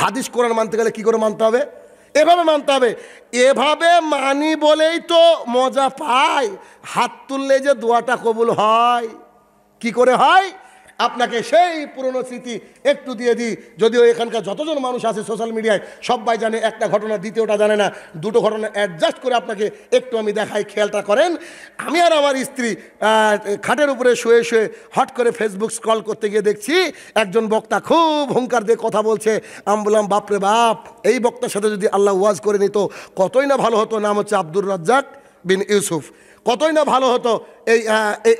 হাদিস কোরআন মানতে গেলে কি করে মানতে হবে এভাবে মানতে হবে এভাবে মানি বলেই তো মজা পায় হাত তুললে যে দোয়াটা কবুল হয় কি করে হয় আপনাকে সেই পুরনো স্মৃতি একটু দিয়ে দিই যদিও এখানকার যতজন মানুষ আছে সোশ্যাল মিডিয়ায় সবাই জানে একটা ঘটনা দ্বিতীয়টা জানে না দুটো ঘটনা অ্যাডজাস্ট করে আপনাকে একটু আমি দেখাই খেয়ালটা করেন আমি আর আমার স্ত্রী খাটের উপরে শুয়ে শুয়ে হট করে ফেসবুক স্ক্রল করতে গিয়ে দেখছি একজন বক্তা খুব হুঙ্কার দিয়ে কথা বলছে আমি বললাম বাপরে বাপ এই বক্তার সাথে যদি আল্লাহ ওয়াজ করে নিত কতই না ভালো হতো নাম হচ্ছে আব্দুর রাজ্জাক বিন ইউসুফ কতই না ভালো হতো এই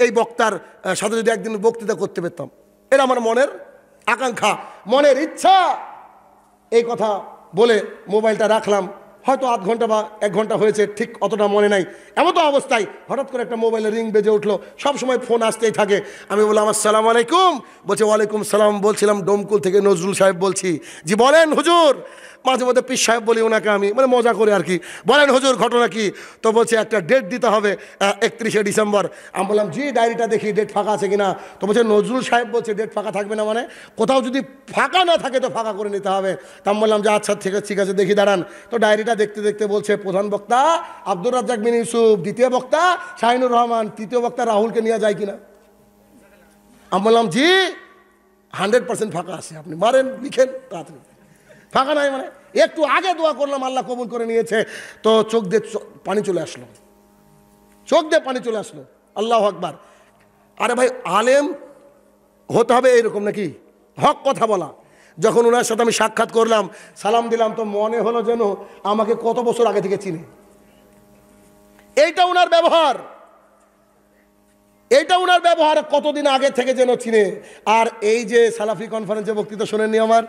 এই বক্তার সাথে যদি একদিন বক্তৃতা করতে পেতাম এটা আমার মনের আকাঙ্ক্ষা মনের ইচ্ছা এই কথা বলে মোবাইলটা রাখলাম হয়তো আধ ঘন্টা বা এক ঘন্টা হয়েছে ঠিক অতটা মনে নাই এমন তো অবস্থায় হঠাৎ করে একটা মোবাইলে রিং বেজে উঠলো সময় ফোন আসতেই থাকে আমি বললাম আসসালাম আলাইকুম বলছে ওয়ালাইকুম সালাম বলছিলাম ডোমকুল থেকে নজরুল সাহেব বলছি জি বলেন হুজুর মাঝে মধ্যে পিস সাহেব বলি ওনাকে আমি মানে মজা করে আর কি বলেন হজুর ঘটনা কি তো বলছে একটা ডেট দিতে হবে একত্রিশে ডিসেম্বর আমি বললাম যে ডায়েরিটা দেখি ডেট ফাঁকা আছে কিনা তো বলছে নজরুল সাহেব বলছে ডেট ফাঁকা থাকবে না মানে কোথাও যদি ফাঁকা না থাকে তো ফাঁকা করে নিতে হবে তা আমি বললাম যে আচ্ছা ঠিক আছে ঠিক আছে দেখি দাঁড়ান তো ডায়েরিটা দেখতে দেখতে বলছে প্রধান বক্তা আব্দুর রাজ্জাক বিন ইউসুফ দ্বিতীয় বক্তা শাহিনুর রহমান তৃতীয় বক্তা রাহুলকে নিয়ে যায় কিনা আমি বললাম জি হান্ড্রেড পার্সেন্ট ফাঁকা আছে আপনি মারেন লিখেন রাত্রে ফাঁকা নাই মানে একটু আগে দোয়া করলাম আল্লাহ কবুল করে নিয়েছে তো চোখ দিয়ে পানি চলে আসলো চোখ দিয়ে পানি চলে আসলো আল্লাহ আকবার আরে ভাই আলেম হতে হবে এইরকম নাকি হক কথা বলা যখন ওনার সাথে আমি সাক্ষাৎ করলাম সালাম দিলাম তো মনে হলো যেন আমাকে কত বছর আগে থেকে চিনে এইটা ওনার ব্যবহার এইটা ওনার ব্যবহার কতদিন আগে থেকে যেন চিনে আর এই যে সালাফি কনফারেন্সে বক্তৃতা শোনেননি আমার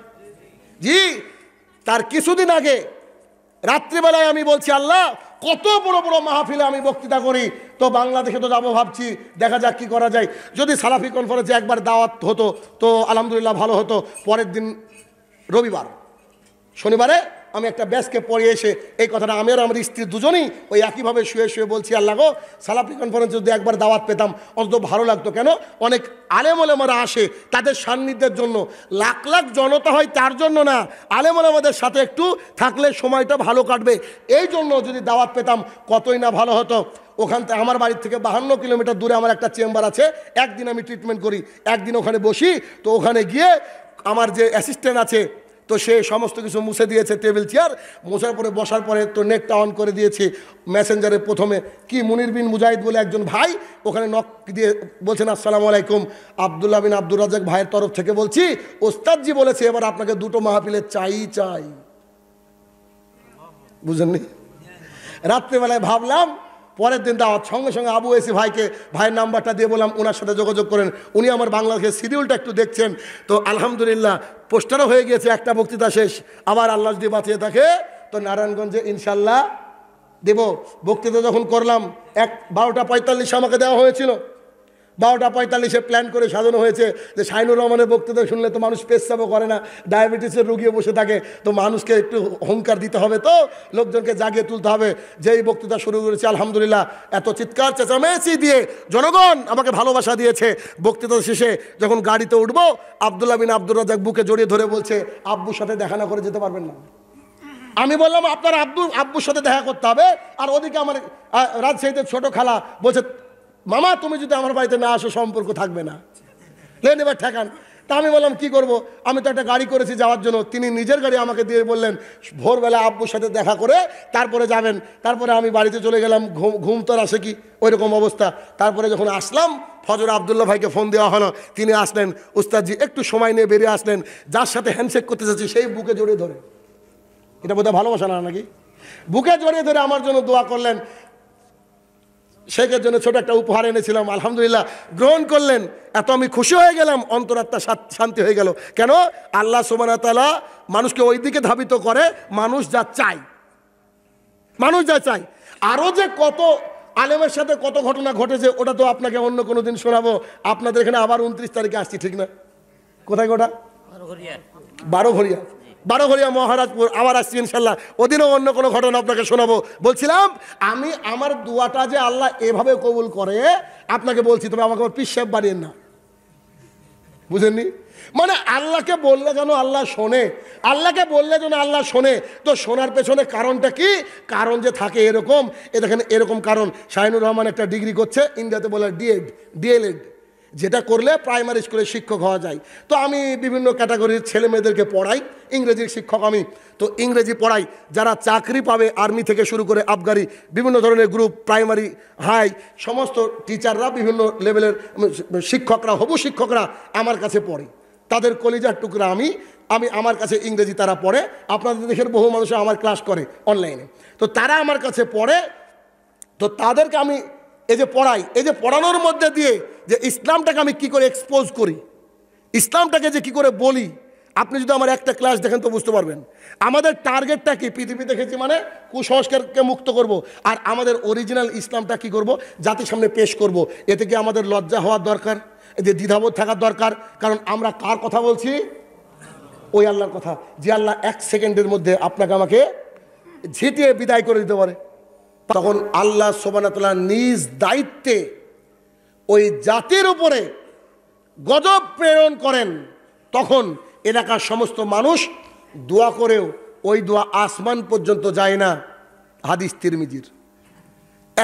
জি তার কিছুদিন আগে রাত্রিবেলায় আমি বলছি আল্লাহ কত বড় বড় মাহফিলে আমি বক্তৃতা করি তো বাংলাদেশে তো যাবো ভাবছি দেখা যাক কি করা যায় যদি সালাফি কনফারেন্সে একবার দাওয়াত হতো তো আলহামদুলিল্লাহ ভালো হতো পরের দিন রবিবার শনিবারে আমি একটা ব্যাসকে পড়ে এসে এই কথাটা আমি আর আমার স্ত্রী দুজনেই ওই একইভাবে শুয়ে শুয়ে বলছি আর গো সালাফি কনফারেন্স যদি একবার দাওয়াত পেতাম অন্তত ভালো লাগতো কেন অনেক আলেমলেমারা আসে তাদের সান্নিধ্যের জন্য লাখ লাখ জনতা হয় তার জন্য না আলেমলেমাদের সাথে একটু থাকলে সময়টা ভালো কাটবে এই জন্য যদি দাওয়াত পেতাম কতই না ভালো হতো ওখান থেকে আমার বাড়ির থেকে বাহান্ন কিলোমিটার দূরে আমার একটা চেম্বার আছে একদিন আমি ট্রিটমেন্ট করি একদিন ওখানে বসি তো ওখানে গিয়ে আমার যে অ্যাসিস্ট্যান্ট আছে তো সে সমস্ত কিছু মুছে দিয়েছে টেবিল চেয়ার মোছার পরে বসার পরে তো নেটটা অন করে দিয়েছে মেসেঞ্জারে প্রথমে কি মুনির বিন মুজাহিদ বলে একজন ভাই ওখানে নক দিয়ে বলছেন আসসালামু আলাইকুম আবদুল্লাহ বিন আব্দুর রাজাক ভাইয়ের তরফ থেকে বলছি ওস্তাদজি বলেছে এবার আপনাকে দুটো মাহফিলে চাই চাই বুঝেননি রাত্রেবেলায় ভাবলাম পরের দিন দাওয়াত সঙ্গে সঙ্গে আবু এসি ভাইকে ভাইয়ের নাম্বারটা দিয়ে বললাম ওনার সাথে যোগাযোগ করেন উনি আমার বাংলাদেশের শিডিউলটা একটু দেখছেন তো আলহামদুলিল্লাহ পোস্টারও হয়ে গিয়েছে একটা বক্তৃতা শেষ আবার আল্লাহ যদি বাঁচিয়ে থাকে তো নারায়ণগঞ্জে ইনশাল্লাহ দেব বক্তৃতা যখন করলাম এক বারোটা পঁয়তাল্লিশে আমাকে দেওয়া হয়েছিল বারোটা পঁয়তাল্লিশে প্ল্যান করে সাজানো হয়েছে যে সাইনুর রহমানের বক্তৃতা শুনলে তো মানুষ পেশাবও করে না ডায়াবেটিসের রুগীও বসে থাকে তো মানুষকে একটু হুঙ্কার দিতে হবে তো লোকজনকে জাগিয়ে তুলতে হবে যেই বক্তৃতা শুরু করেছে আলহামদুলিল্লাহ এত চিৎকার চেঁচামেচি দিয়ে জনগণ আমাকে ভালোবাসা দিয়েছে বক্তৃতা শেষে যখন গাড়িতে উঠবো আবদুল্লা বিন আব্দুর রাজাক বুকে জড়িয়ে ধরে বলছে আব্বুর সাথে দেখা না করে যেতে পারবেন না আমি বললাম আপনার আব্বু আব্বুর সাথে দেখা করতে হবে আর ওদিকে আমার রাজশাহীতে ছোট খালা বলছে মামা তুমি যদি আমার বাড়িতে না আসো সম্পর্ক থাকবে না লেন এবার ঠেকান তা আমি বললাম কি করব আমি তো একটা গাড়ি করেছি যাওয়ার জন্য তিনি নিজের গাড়ি আমাকে দিয়ে বললেন ভোরবেলা আব্বুর সাথে দেখা করে তারপরে যাবেন তারপরে আমি বাড়িতে চলে গেলাম ঘুম ঘুম তো আসে কি ওই রকম অবস্থা তারপরে যখন আসলাম ফজর আবদুল্লাহ ভাইকে ফোন দেওয়া হলো তিনি আসলেন উস্তাদজি একটু সময় নিয়ে বেরিয়ে আসলেন যার সাথে হ্যান্ডশেক করতে চাচ্ছি সেই বুকে জড়িয়ে ধরে এটা বোধহয় ভালোবাসা না নাকি বুকে জড়িয়ে ধরে আমার জন্য দোয়া করলেন শেখের জন্য ছোট একটা উপহার এনেছিলাম আলহামদুলিল্লাহ গ্রহণ করলেন এত আমি খুশি হয়ে গেলাম অন্তরাত্মা শান্তি হয়ে গেল কেন আল্লাহ সুবানতালা মানুষকে ওই দিকে ধাবিত করে মানুষ যা চাই মানুষ যা চাই আরও যে কত আলেমের সাথে কত ঘটনা ঘটেছে ওটা তো আপনাকে অন্য কোনো দিন শোনাবো আপনাদের এখানে আবার উনত্রিশ তারিখে আসছি ঠিক না কোথায় কোটা বারো ভরিয়া বারোঘরিয়া মহারাজপুর আবার আসছি ইনশাল্লাহ ওদিনও অন্য কোনো ঘটনা আপনাকে শোনাবো বলছিলাম আমি আমার দোয়াটা যে আল্লাহ এভাবে কবুল করে আপনাকে বলছি তবে আমাকে আমার পিসেপ বাড়িয়ে না বুঝেননি মানে আল্লাহকে বললে যেন আল্লাহ শোনে আল্লাহকে বললে যেন আল্লাহ শোনে তো শোনার পেছনে কারণটা কি কারণ যে থাকে এরকম এ দেখেন এরকম কারণ শাহিনুর রহমান একটা ডিগ্রি করছে ইন্ডিয়াতে বলে ডিএড ডিএলএড যেটা করলে প্রাইমারি স্কুলে শিক্ষক হওয়া যায় তো আমি বিভিন্ন ক্যাটাগরির ছেলে মেয়েদেরকে পড়াই ইংরেজির শিক্ষক আমি তো ইংরেজি পড়াই যারা চাকরি পাবে আর্মি থেকে শুরু করে আবগারি বিভিন্ন ধরনের গ্রুপ প্রাইমারি হাই সমস্ত টিচাররা বিভিন্ন লেভেলের শিক্ষকরা হবু শিক্ষকরা আমার কাছে পড়ে তাদের কলিজার টুকরা আমি আমি আমার কাছে ইংরেজি তারা পড়ে আপনাদের দেশের বহু মানুষ আমার ক্লাস করে অনলাইনে তো তারা আমার কাছে পড়ে তো তাদেরকে আমি এই যে পড়াই এই যে পড়ানোর মধ্যে দিয়ে যে ইসলামটাকে আমি কি করে এক্সপোজ করি ইসলামটাকে যে কি করে বলি আপনি যদি আমার একটা ক্লাস দেখেন তো বুঝতে পারবেন আমাদের টার্গেটটা কি পৃথিবী দেখেছি মানে কুসংস্কারকে মুক্ত করব। আর আমাদের অরিজিনাল ইসলামটা কি করব জাতির সামনে পেশ করব। এতে কি আমাদের লজ্জা হওয়ার দরকার এতে দ্বিধাবোধ থাকার দরকার কারণ আমরা কার কথা বলছি ওই আল্লাহর কথা যে আল্লাহ এক সেকেন্ডের মধ্যে আপনাকে আমাকে ঝিটিয়ে বিদায় করে দিতে পারে তখন আল্লাহ সোবানাতলা নিজ দায়িত্বে ওই জাতির উপরে গজব প্রেরণ করেন তখন এলাকার সমস্ত মানুষ দোয়া করেও ওই দোয়া আসমান পর্যন্ত যায় না হাদিস তিরমিজির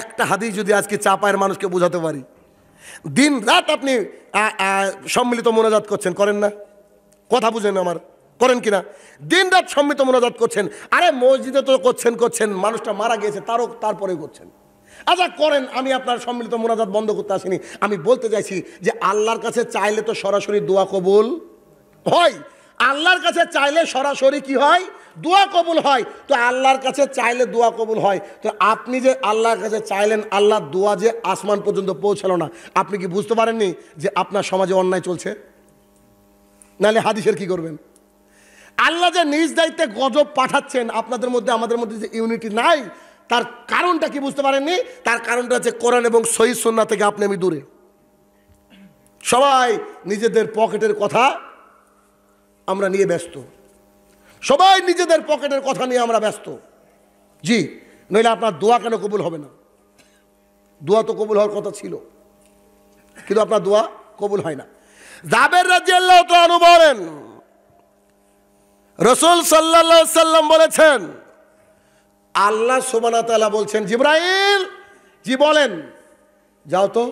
একটা হাদিস যদি আজকে চাপায়ের মানুষকে বোঝাতে পারি দিন রাত আপনি সম্মিলিত মোনাজাত করছেন করেন না কথা বুঝেন আমার করেন কিনা দিন রাত সম্মিলিত মোনাজাত করছেন আরে মসজিদে তো করছেন করছেন মানুষটা মারা গিয়েছে তারও তারপরে করছেন আচ্ছা করেন আমি আপনার সম্মিলিত মোনাজাত বন্ধ করতে আসিনি আমি বলতে চাইছি যে আল্লাহর কাছে চাইলে তো সরাসরি দোয়া কবুল হয় আল্লাহর কাছে চাইলে সরাসরি কি হয় দোয়া কবুল হয় তো আল্লাহর কাছে চাইলে দোয়া কবুল হয় তো আপনি যে আল্লাহর কাছে চাইলেন আল্লাহর দোয়া যে আসমান পর্যন্ত পৌঁছালো না আপনি কি বুঝতে পারেননি যে আপনার সমাজে অন্যায় চলছে নাহলে হাদিসের কি করবেন আল্লাহ যে নিজ দায়িত্বে গজব পাঠাচ্ছেন আপনাদের মধ্যে আমাদের মধ্যে যে ইউনিটি নাই তার কারণটা কি বুঝতে পারেননি তার কারণটা হচ্ছে কোরআন এবং সহি সন্না থেকে আপনি আমি দূরে সবাই নিজেদের পকেটের কথা আমরা নিয়ে ব্যস্ত সবাই নিজেদের পকেটের কথা নিয়ে আমরা ব্যস্ত জি নইলে আপনার দোয়া কেন কবুল হবে না দোয়া তো কবুল হওয়ার কথা ছিল কিন্তু আপনার দোয়া কবুল হয় না জাবের রাজি আল্লাহ তো অনুবরেন রসুল সাল্লা সাল্লাম বলেছেন আল্লাহ সোমানাতালা বলছেন জিব্রাইল জি বলেন যাও তো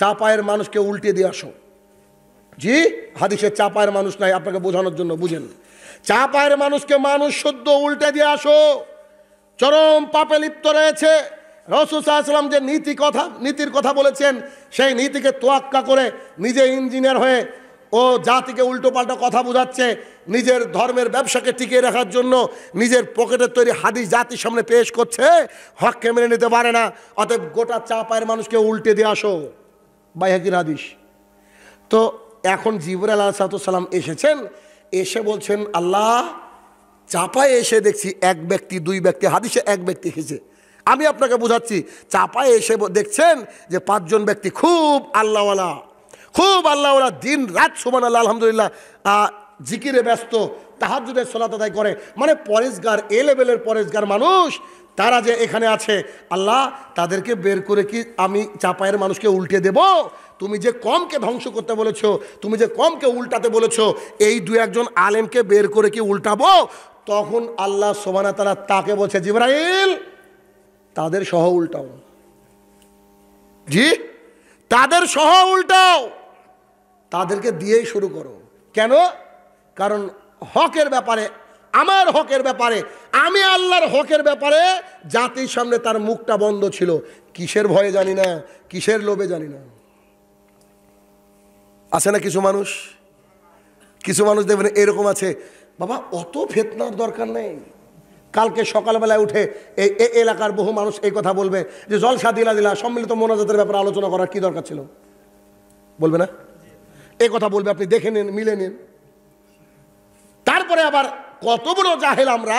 চাপায়ের মানুষকে উল্টে দিয়ে আসো জি হাদিসের চাপায়ের মানুষ নাই আপনাকে বোঝানোর জন্য বুঝেন চাপায়ের মানুষকে মানুষ সদ্য উল্টে দিয়ে আসো চরম পাপে লিপ্ত রয়েছে আসলাম যে নীতি কথা নীতির কথা বলেছেন সেই নীতিকে তোয়াক্কা করে নিজে ইঞ্জিনিয়ার হয়ে ও জাতিকে উল্টোপাল্টা কথা বোঝাচ্ছে নিজের ধর্মের ব্যবসাকে টিকিয়ে রাখার জন্য নিজের পকেটের তৈরি হাদিস জাতির সামনে পেশ করছে হককে মেনে নিতে পারে না অতএব গোটা চা পায়ের মানুষকে উল্টে দিয়ে আসো বাইহাকির হাদিস তো এখন জিবুর আল্লাহ সালাম এসেছেন এসে বলছেন আল্লাহ চাপায় এসে দেখছি এক ব্যক্তি দুই ব্যক্তি হাদিসে এক ব্যক্তি এসেছে আমি আপনাকে বোঝাচ্ছি চাপায় এসে দেখছেন যে পাঁচজন ব্যক্তি খুব আল্লাহওয়ালা খুব আল্লাহ ওরা দিন রাত সুমান আল্লাহ আলহামদুলিল্লাহ জিকিরে ব্যস্ত যদি সলাত আদায় করে মানে পরেশগার এ লেভেলের পরেশগার মানুষ তারা যে এখানে আছে আল্লাহ তাদেরকে বের করে কি আমি চাপায়ের মানুষকে উল্টে দেব তুমি যে কমকে ধ্বংস করতে বলেছ তুমি যে কমকে উল্টাতে বলেছ এই দু একজন আলেমকে বের করে কি উল্টাবো তখন আল্লাহ সোমানা তারা তাকে বলছে জিব্রাইল তাদের সহ উল্টাও জি তাদের সহ উল্টাও তাদেরকে দিয়েই শুরু করো কেন কারণ হকের ব্যাপারে আমার হকের ব্যাপারে আমি আল্লাহর হকের ব্যাপারে জাতির সামনে তার মুখটা বন্ধ ছিল কিসের ভয়ে জানি না কিসের লোভে জানি না আছে না কিছু মানুষ কিছু মানুষ দেখবেন এরকম আছে বাবা অত ফেতনার দরকার নেই কালকে সকালবেলায় উঠে এই এলাকার বহু মানুষ এই কথা বলবে যে জলসা দিলা দিলা সম্মিলিত মনাজাতের ব্যাপারে আলোচনা করার কি দরকার ছিল বলবে না এ কথা বলবে আপনি দেখে নিন মিলে নিন তারপরে আবার কত বড় জাহেল আমরা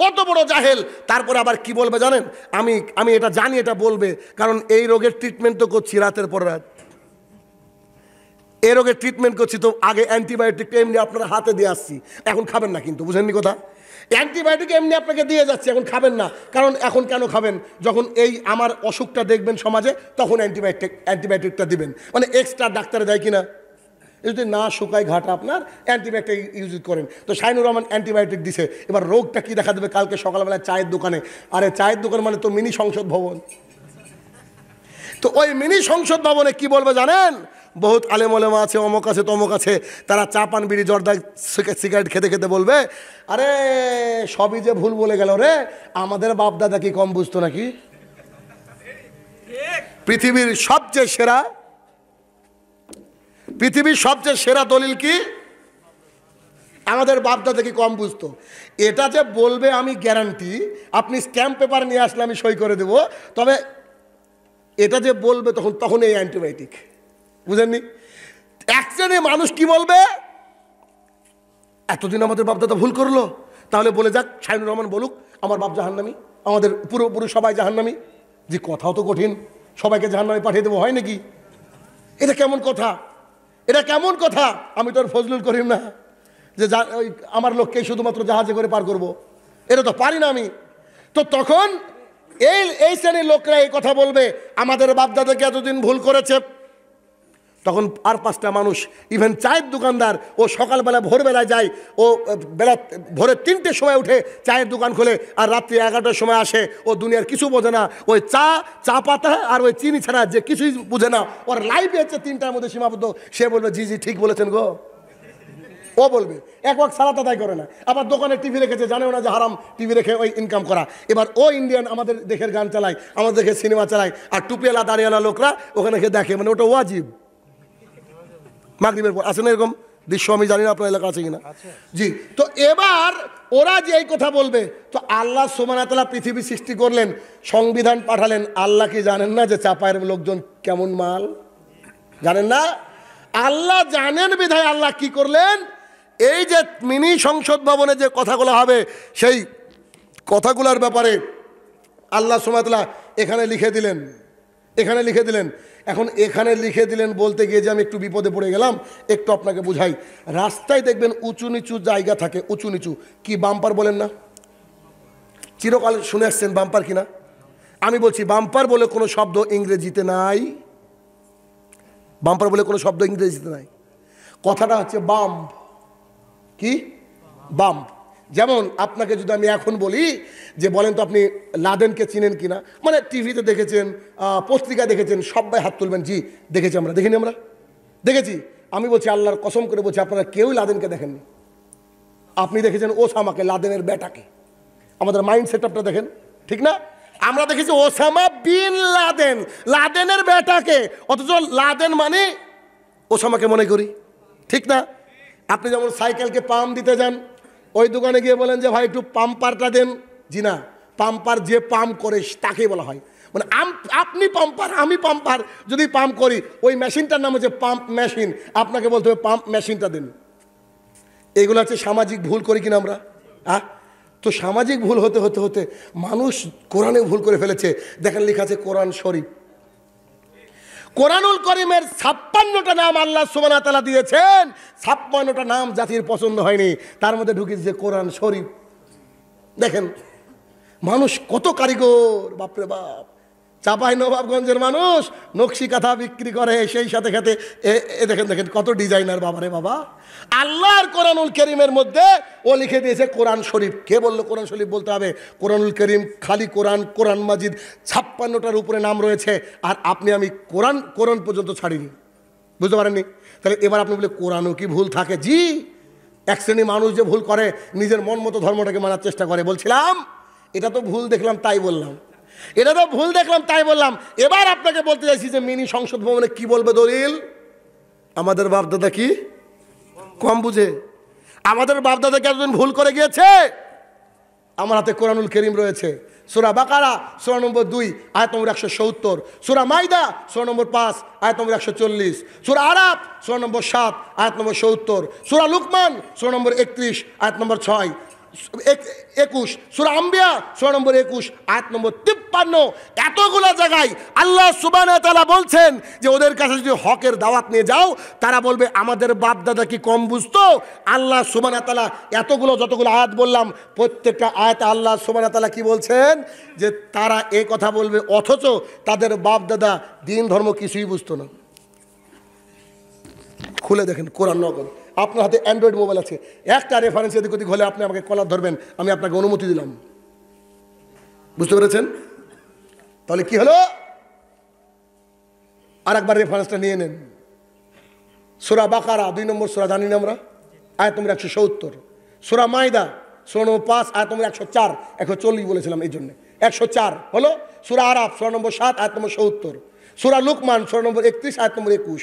কত বড় জাহেল তারপরে আবার কি বলবে জানেন আমি আমি এটা জানি এটা বলবে কারণ এই রোগের ট্রিটমেন্ট তো করছি রাতের পর রাত এ রোগের ট্রিটমেন্ট করছি তো আগে অ্যান্টিবায়োটিক এমনি আপনার হাতে দিয়ে আসছি এখন খাবেন না কিন্তু বুঝেননি কথা অ্যান্টিবায়োটিক এমনি আপনাকে দিয়ে যাচ্ছি এখন খাবেন না কারণ এখন কেন খাবেন যখন এই আমার অসুখটা দেখবেন সমাজে তখন অ্যান্টিবায়োটিক অ্যান্টিবায়োটিকটা দিবেন মানে এক্সট্রা ডাক্তারে দেয় কিনা যদি না শুকায় ঘাটা আপনার অ্যান্টিবায়োটিক ইউজ করেন তো সাইনুর রহমান অ্যান্টিবায়োটিক দিছে এবার রোগটা কি দেখা দেবে কালকে সকালবেলা চায়ের দোকানে আরে চায়ের দোকান মানে তো মিনি সংসদ ভবন তো ওই মিনি সংসদ ভবনে কি বলবে জানেন বহুত আলেমা আছে অমক আছে তমক আছে তারা চা পান বিড়ি জর্দা সিগারেট খেতে খেতে বলবে আরে সবই যে ভুল বলে গেল রে আমাদের বাপদাদা কি কম বুঝতো নাকি পৃথিবীর সবচেয়ে সেরা পৃথিবীর সবচেয়ে সেরা দলিল কি আমাদের বাপদা দেখি কম বুঝতো এটা যে বলবে আমি গ্যারান্টি আপনি স্ট্যাম্প পেপার নিয়ে আসলে আমি সই করে দেব তবে এটা যে বলবে তখন তখন এই অ্যান্টিবায়োটিক বুঝেননি এক শ্রেণী মানুষ কি বলবে এতদিন আমাদের বাপদাদা ভুল করলো তাহলে বলে যাক শাহিনুর রহমান বলুক আমার বাপ জাহান্নামি আমাদের পুরোপুরি সবাই জাহান্নামি যে কথাও তো কঠিন সবাইকে জাহান্নামি পাঠিয়ে দেবো হয় নাকি এটা কেমন কথা এটা কেমন কথা আমি তোর ফজলুল করিম না যে ওই আমার লোককে শুধুমাত্র জাহাজে করে পার করব। এটা তো পারি না আমি তো তখন এই এই শ্রেণীর লোকরা এই কথা বলবে আমাদের বাপদাদাকে এতদিন ভুল করেছে তখন আর পাঁচটা মানুষ ইভেন চায়ের দোকানদার ও সকালবেলা ভোরবেলায় যায় ও বেলা ভোরের তিনটের সময় উঠে চায়ের দোকান খোলে আর রাত্রি এগারোটার সময় আসে ও দুনিয়ার কিছু বোঝে না ওই চা চা পাতা আর ওই চিনি ছাড়া যে কিছুই বুঝে না ওর লাইফে হচ্ছে তিনটার মধ্যে সীমাবদ্ধ সে বলবে জি জি ঠিক বলেছেন গো ও বলবে এক ওয়াক সারা তাদাই করে না আবার দোকানে টিভি রেখেছে জানেও না যে হারাম টিভি রেখে ওই ইনকাম করা এবার ও ইন্ডিয়ান আমাদের দেশের গান চালায় আমাদের দেশের সিনেমা চালায় আর টুপিওয়ালা দাঁড়িয়ালা লোকরা ওখানে দেখে মানে ওটা ওয়াজিব মাগরীবের পর আছেন এরকম দৃশ্য আমি জানি না আপনার এলাকা আছে কিনা জি তো এবার ওরা যে এই কথা বলবে তো আল্লাহ সোমানাতলা পৃথিবী সৃষ্টি করলেন সংবিধান পাঠালেন আল্লাহ কি জানেন না যে চাপায়ের লোকজন কেমন মাল জানেন না আল্লাহ জানেন বিধায় আল্লাহ কি করলেন এই যে মিনি সংসদ ভবনে যে কথাগুলো হবে সেই কথাগুলোর ব্যাপারে আল্লাহ সোমাতলা এখানে লিখে দিলেন এখানে লিখে দিলেন এখন এখানে লিখে দিলেন বলতে গিয়ে যে আমি একটু বিপদে পড়ে গেলাম একটু আপনাকে বুঝাই রাস্তায় দেখবেন উঁচু নিচু জায়গা থাকে উঁচু নিচু কি বাম্পার বলেন না চিরকাল শুনে আসছেন বাম্পার কিনা আমি বলছি বাম্পার বলে কোনো শব্দ ইংরেজিতে নাই বাম্পার বলে কোনো শব্দ ইংরেজিতে নাই কথাটা হচ্ছে বাম্প কি বাম্প যেমন আপনাকে যদি আমি এখন বলি যে বলেন তো আপনি লাদেনকে চিনেন কিনা মানে টিভিতে দেখেছেন পত্রিকা দেখেছেন সবাই হাত তুলবেন জি দেখেছি আমরা দেখিনি আমরা দেখেছি আমি বলছি আল্লাহর কসম করে বলছি আপনারা কেউ লাদেনকে দেখেননি আপনি দেখেছেন ওসামাকে লাদেনের বেটাকে আমাদের মাইন্ড সেট আপটা দেখেন ঠিক না আমরা দেখেছি ওসামা বিন লাদেন লাদেনের বেটাকে অথচ লাদেন মানে ওসামাকে মনে করি ঠিক না আপনি যেমন সাইকেলকে পাম দিতে যান ওই দোকানে গিয়ে বলেন যে ভাই একটু পাম্পারটা দেন জি না পাম্পার যে পাম্প করে তাকে বলা হয় মানে আপনি পাম্পার আমি পাম্পার যদি পাম্প করি ওই মেশিনটার নাম হচ্ছে পাম্প মেশিন আপনাকে বলতে হবে পাম্প মেশিনটা দিন এগুলো হচ্ছে সামাজিক ভুল করি কিনা আমরা হ্যাঁ তো সামাজিক ভুল হতে হতে হতে মানুষ কোরআনে ভুল করে ফেলেছে দেখেন লেখা আছে কোরআন শরীফ কোরআনুল করিমের ছাপ্পান্নটা নাম আল্লাহ সুমান আতালা দিয়েছেন ছাপ্পান্নটা নাম জাতির পছন্দ হয়নি তার মধ্যে ঢুকেছে কোরআন শরীফ দেখেন মানুষ কত কারিগর বাপরে বাপ চাপাই নবাবগঞ্জের মানুষ নকশি কাঁথা বিক্রি করে সেই সাথে সাথে এ দেখেন দেখেন কত ডিজাইনার বাবারে বাবা আল্লাহর কোরআনুল করিমের মধ্যে ও লিখে দিয়েছে কোরআন শরীফ কে বলল কোরআন শরীফ বলতে হবে কোরআনুল করিম খালি কোরআন কোরআন মাজিদ ছাপ্পান্নটার উপরে নাম রয়েছে আর আপনি আমি কোরআন কোরআন পর্যন্ত ছাড়িনি বুঝতে পারেননি তাহলে এবার আপনি বলে কোরআনও কি ভুল থাকে জি এক শ্রেণী মানুষ যে ভুল করে নিজের মন মতো ধর্মটাকে মানার চেষ্টা করে বলছিলাম এটা তো ভুল দেখলাম তাই বললাম এটা তো ভুল দেখলাম তাই বললাম এবার আপনাকে বলতে চাইছি যে মিনি সংসদ ভবনে কি বলবে দলিল আমাদের বাপদাদা কি কম বুঝে আমাদের বাপদাদা কি এতদিন ভুল করে গিয়েছে আমার হাতে কোরআনুল করিম রয়েছে সুরা বাকারা সোরা নম্বর দুই আয়ত নম্বর একশো সত্তর সুরা মাইদা সোরা নম্বর পাঁচ আয়ত নম্বর একশো চল্লিশ সুরা আরাফ সোরা নম্বর সাত আয়াত নম্বর সত্তর সুরা লুকমান সোরা নম্বর একত্রিশ আয়াত নম্বর ছয় একুশ সুরা আম্বিয়া ষোলো নম্বর একুশ আট নম্বর তিপ্পান্ন এতগুলো জায়গায় আল্লাহ সুবানা তালা বলছেন যে ওদের কাছে যদি হকের দাওয়াত নিয়ে যাও তারা বলবে আমাদের বাপ দাদা কি কম বুঝতো আল্লাহ সুবানা তালা এতগুলো যতগুলো আয়াত বললাম প্রত্যেকটা আয়াত আল্লাহ সুবানা তালা কি বলছেন যে তারা এ কথা বলবে অথচ তাদের বাপ দাদা দিন ধর্ম কিছুই বুঝতো না খুলে দেখেন কোরআন নগর আপনার হাতে অ্যান্ড্রয়েড মোবাইল আছে একটা রেফারেন্স এদিক ওদিক হলে আপনি আমাকে কলার ধরবেন আমি আপনাকে অনুমতি দিলাম বুঝতে পেরেছেন তাহলে কি হলো আর একবার রেফারেন্সটা নিয়ে নেন সোরা বাকারা দুই নম্বর সোরা জানি না আমরা আয়াত একশো সত্তর সোরা মায়দা সোরা নম্বর পাঁচ আয়াত একশো চার একশো চল্লিশ বলেছিলাম এই জন্য একশো চার হলো সোরা আরাফ সোরা নম্বর সাত আয়াত নম্বর সত্তর সোরা লুকমান সোরা নম্বর একত্রিশ আয়াত নম্বর একুশ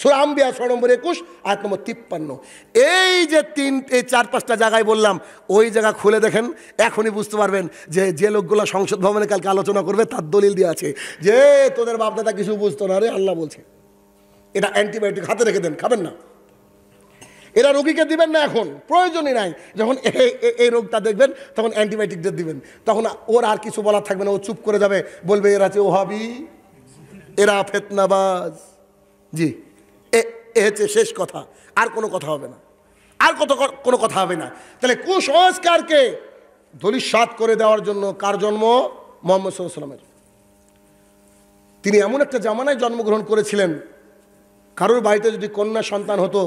সুরাম্বিয়া ছয় নম্বর একুশ আট নম্বর তিপ্পান্ন এই যে তিন এই চার পাঁচটা জায়গায় বললাম ওই জায়গা খুলে দেখেন এখনই বুঝতে পারবেন যে যে লোকগুলো সংসদ ভবনে কালকে আলোচনা করবে তার দলিল দিয়ে আছে যে তোদের বাপদাদা কিছু বুঝতো না রে আল্লাহ বলছে এটা অ্যান্টিবায়োটিক হাতে রেখে দেন খাবেন না এরা রোগীকে দিবেন না এখন প্রয়োজনই নাই যখন এই রোগটা দেখবেন তখন অ্যান্টিবায়োটিকটা দিবেন তখন ওর আর কিছু বলার থাকবে না ও চুপ করে যাবে বলবে এরা আছে ওহাবি এরা ফেতনাবাজ জি এ হচ্ছে শেষ কথা আর কোনো কথা হবে না আর কত কোনো কথা হবে না তাহলে কুসংস্কারকে ধলিস্বাদ করে দেওয়ার জন্য কার জন্ম মোহাম্মদ সাল্লামের তিনি এমন একটা জামানায় জন্মগ্রহণ করেছিলেন কারোর বাড়িতে যদি কন্যা সন্তান হতো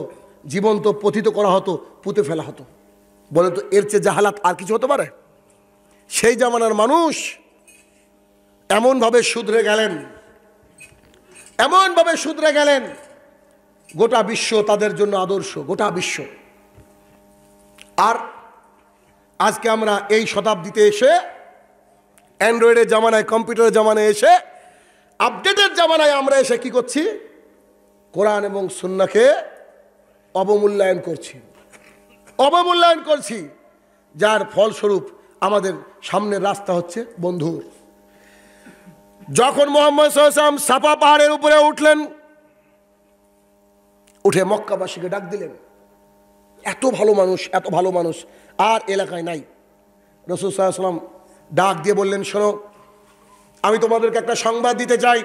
জীবন্ত পথিত করা হতো পুঁতে ফেলা হতো বলে তো এর চেয়ে জাহালাত আর কিছু হতে পারে সেই জামানার মানুষ এমনভাবে শুধরে গেলেন এমনভাবে শুধরে গেলেন গোটা বিশ্ব তাদের জন্য আদর্শ গোটা বিশ্ব আর আজকে আমরা এই শতাব্দীতে এসে অ্যান্ড্রয়েডের জামানায় কম্পিউটারের জামানায় এসে আপডেটের জামানায় আমরা এসে কি করছি কোরআন এবং সুন্নাকে অবমূল্যায়ন করছি অবমূল্যায়ন করছি যার ফলস্বরূপ আমাদের সামনের রাস্তা হচ্ছে বন্ধুর যখন মোহাম্মদ সাফা পাহাড়ের উপরে উঠলেন উঠে মক্কাবাসীকে ডাক দিলেন এত ভালো মানুষ এত ভালো মানুষ আর এলাকায় নাই রসুল সাল্লাম ডাক দিয়ে বললেন শোনো আমি তোমাদেরকে একটা সংবাদ দিতে চাই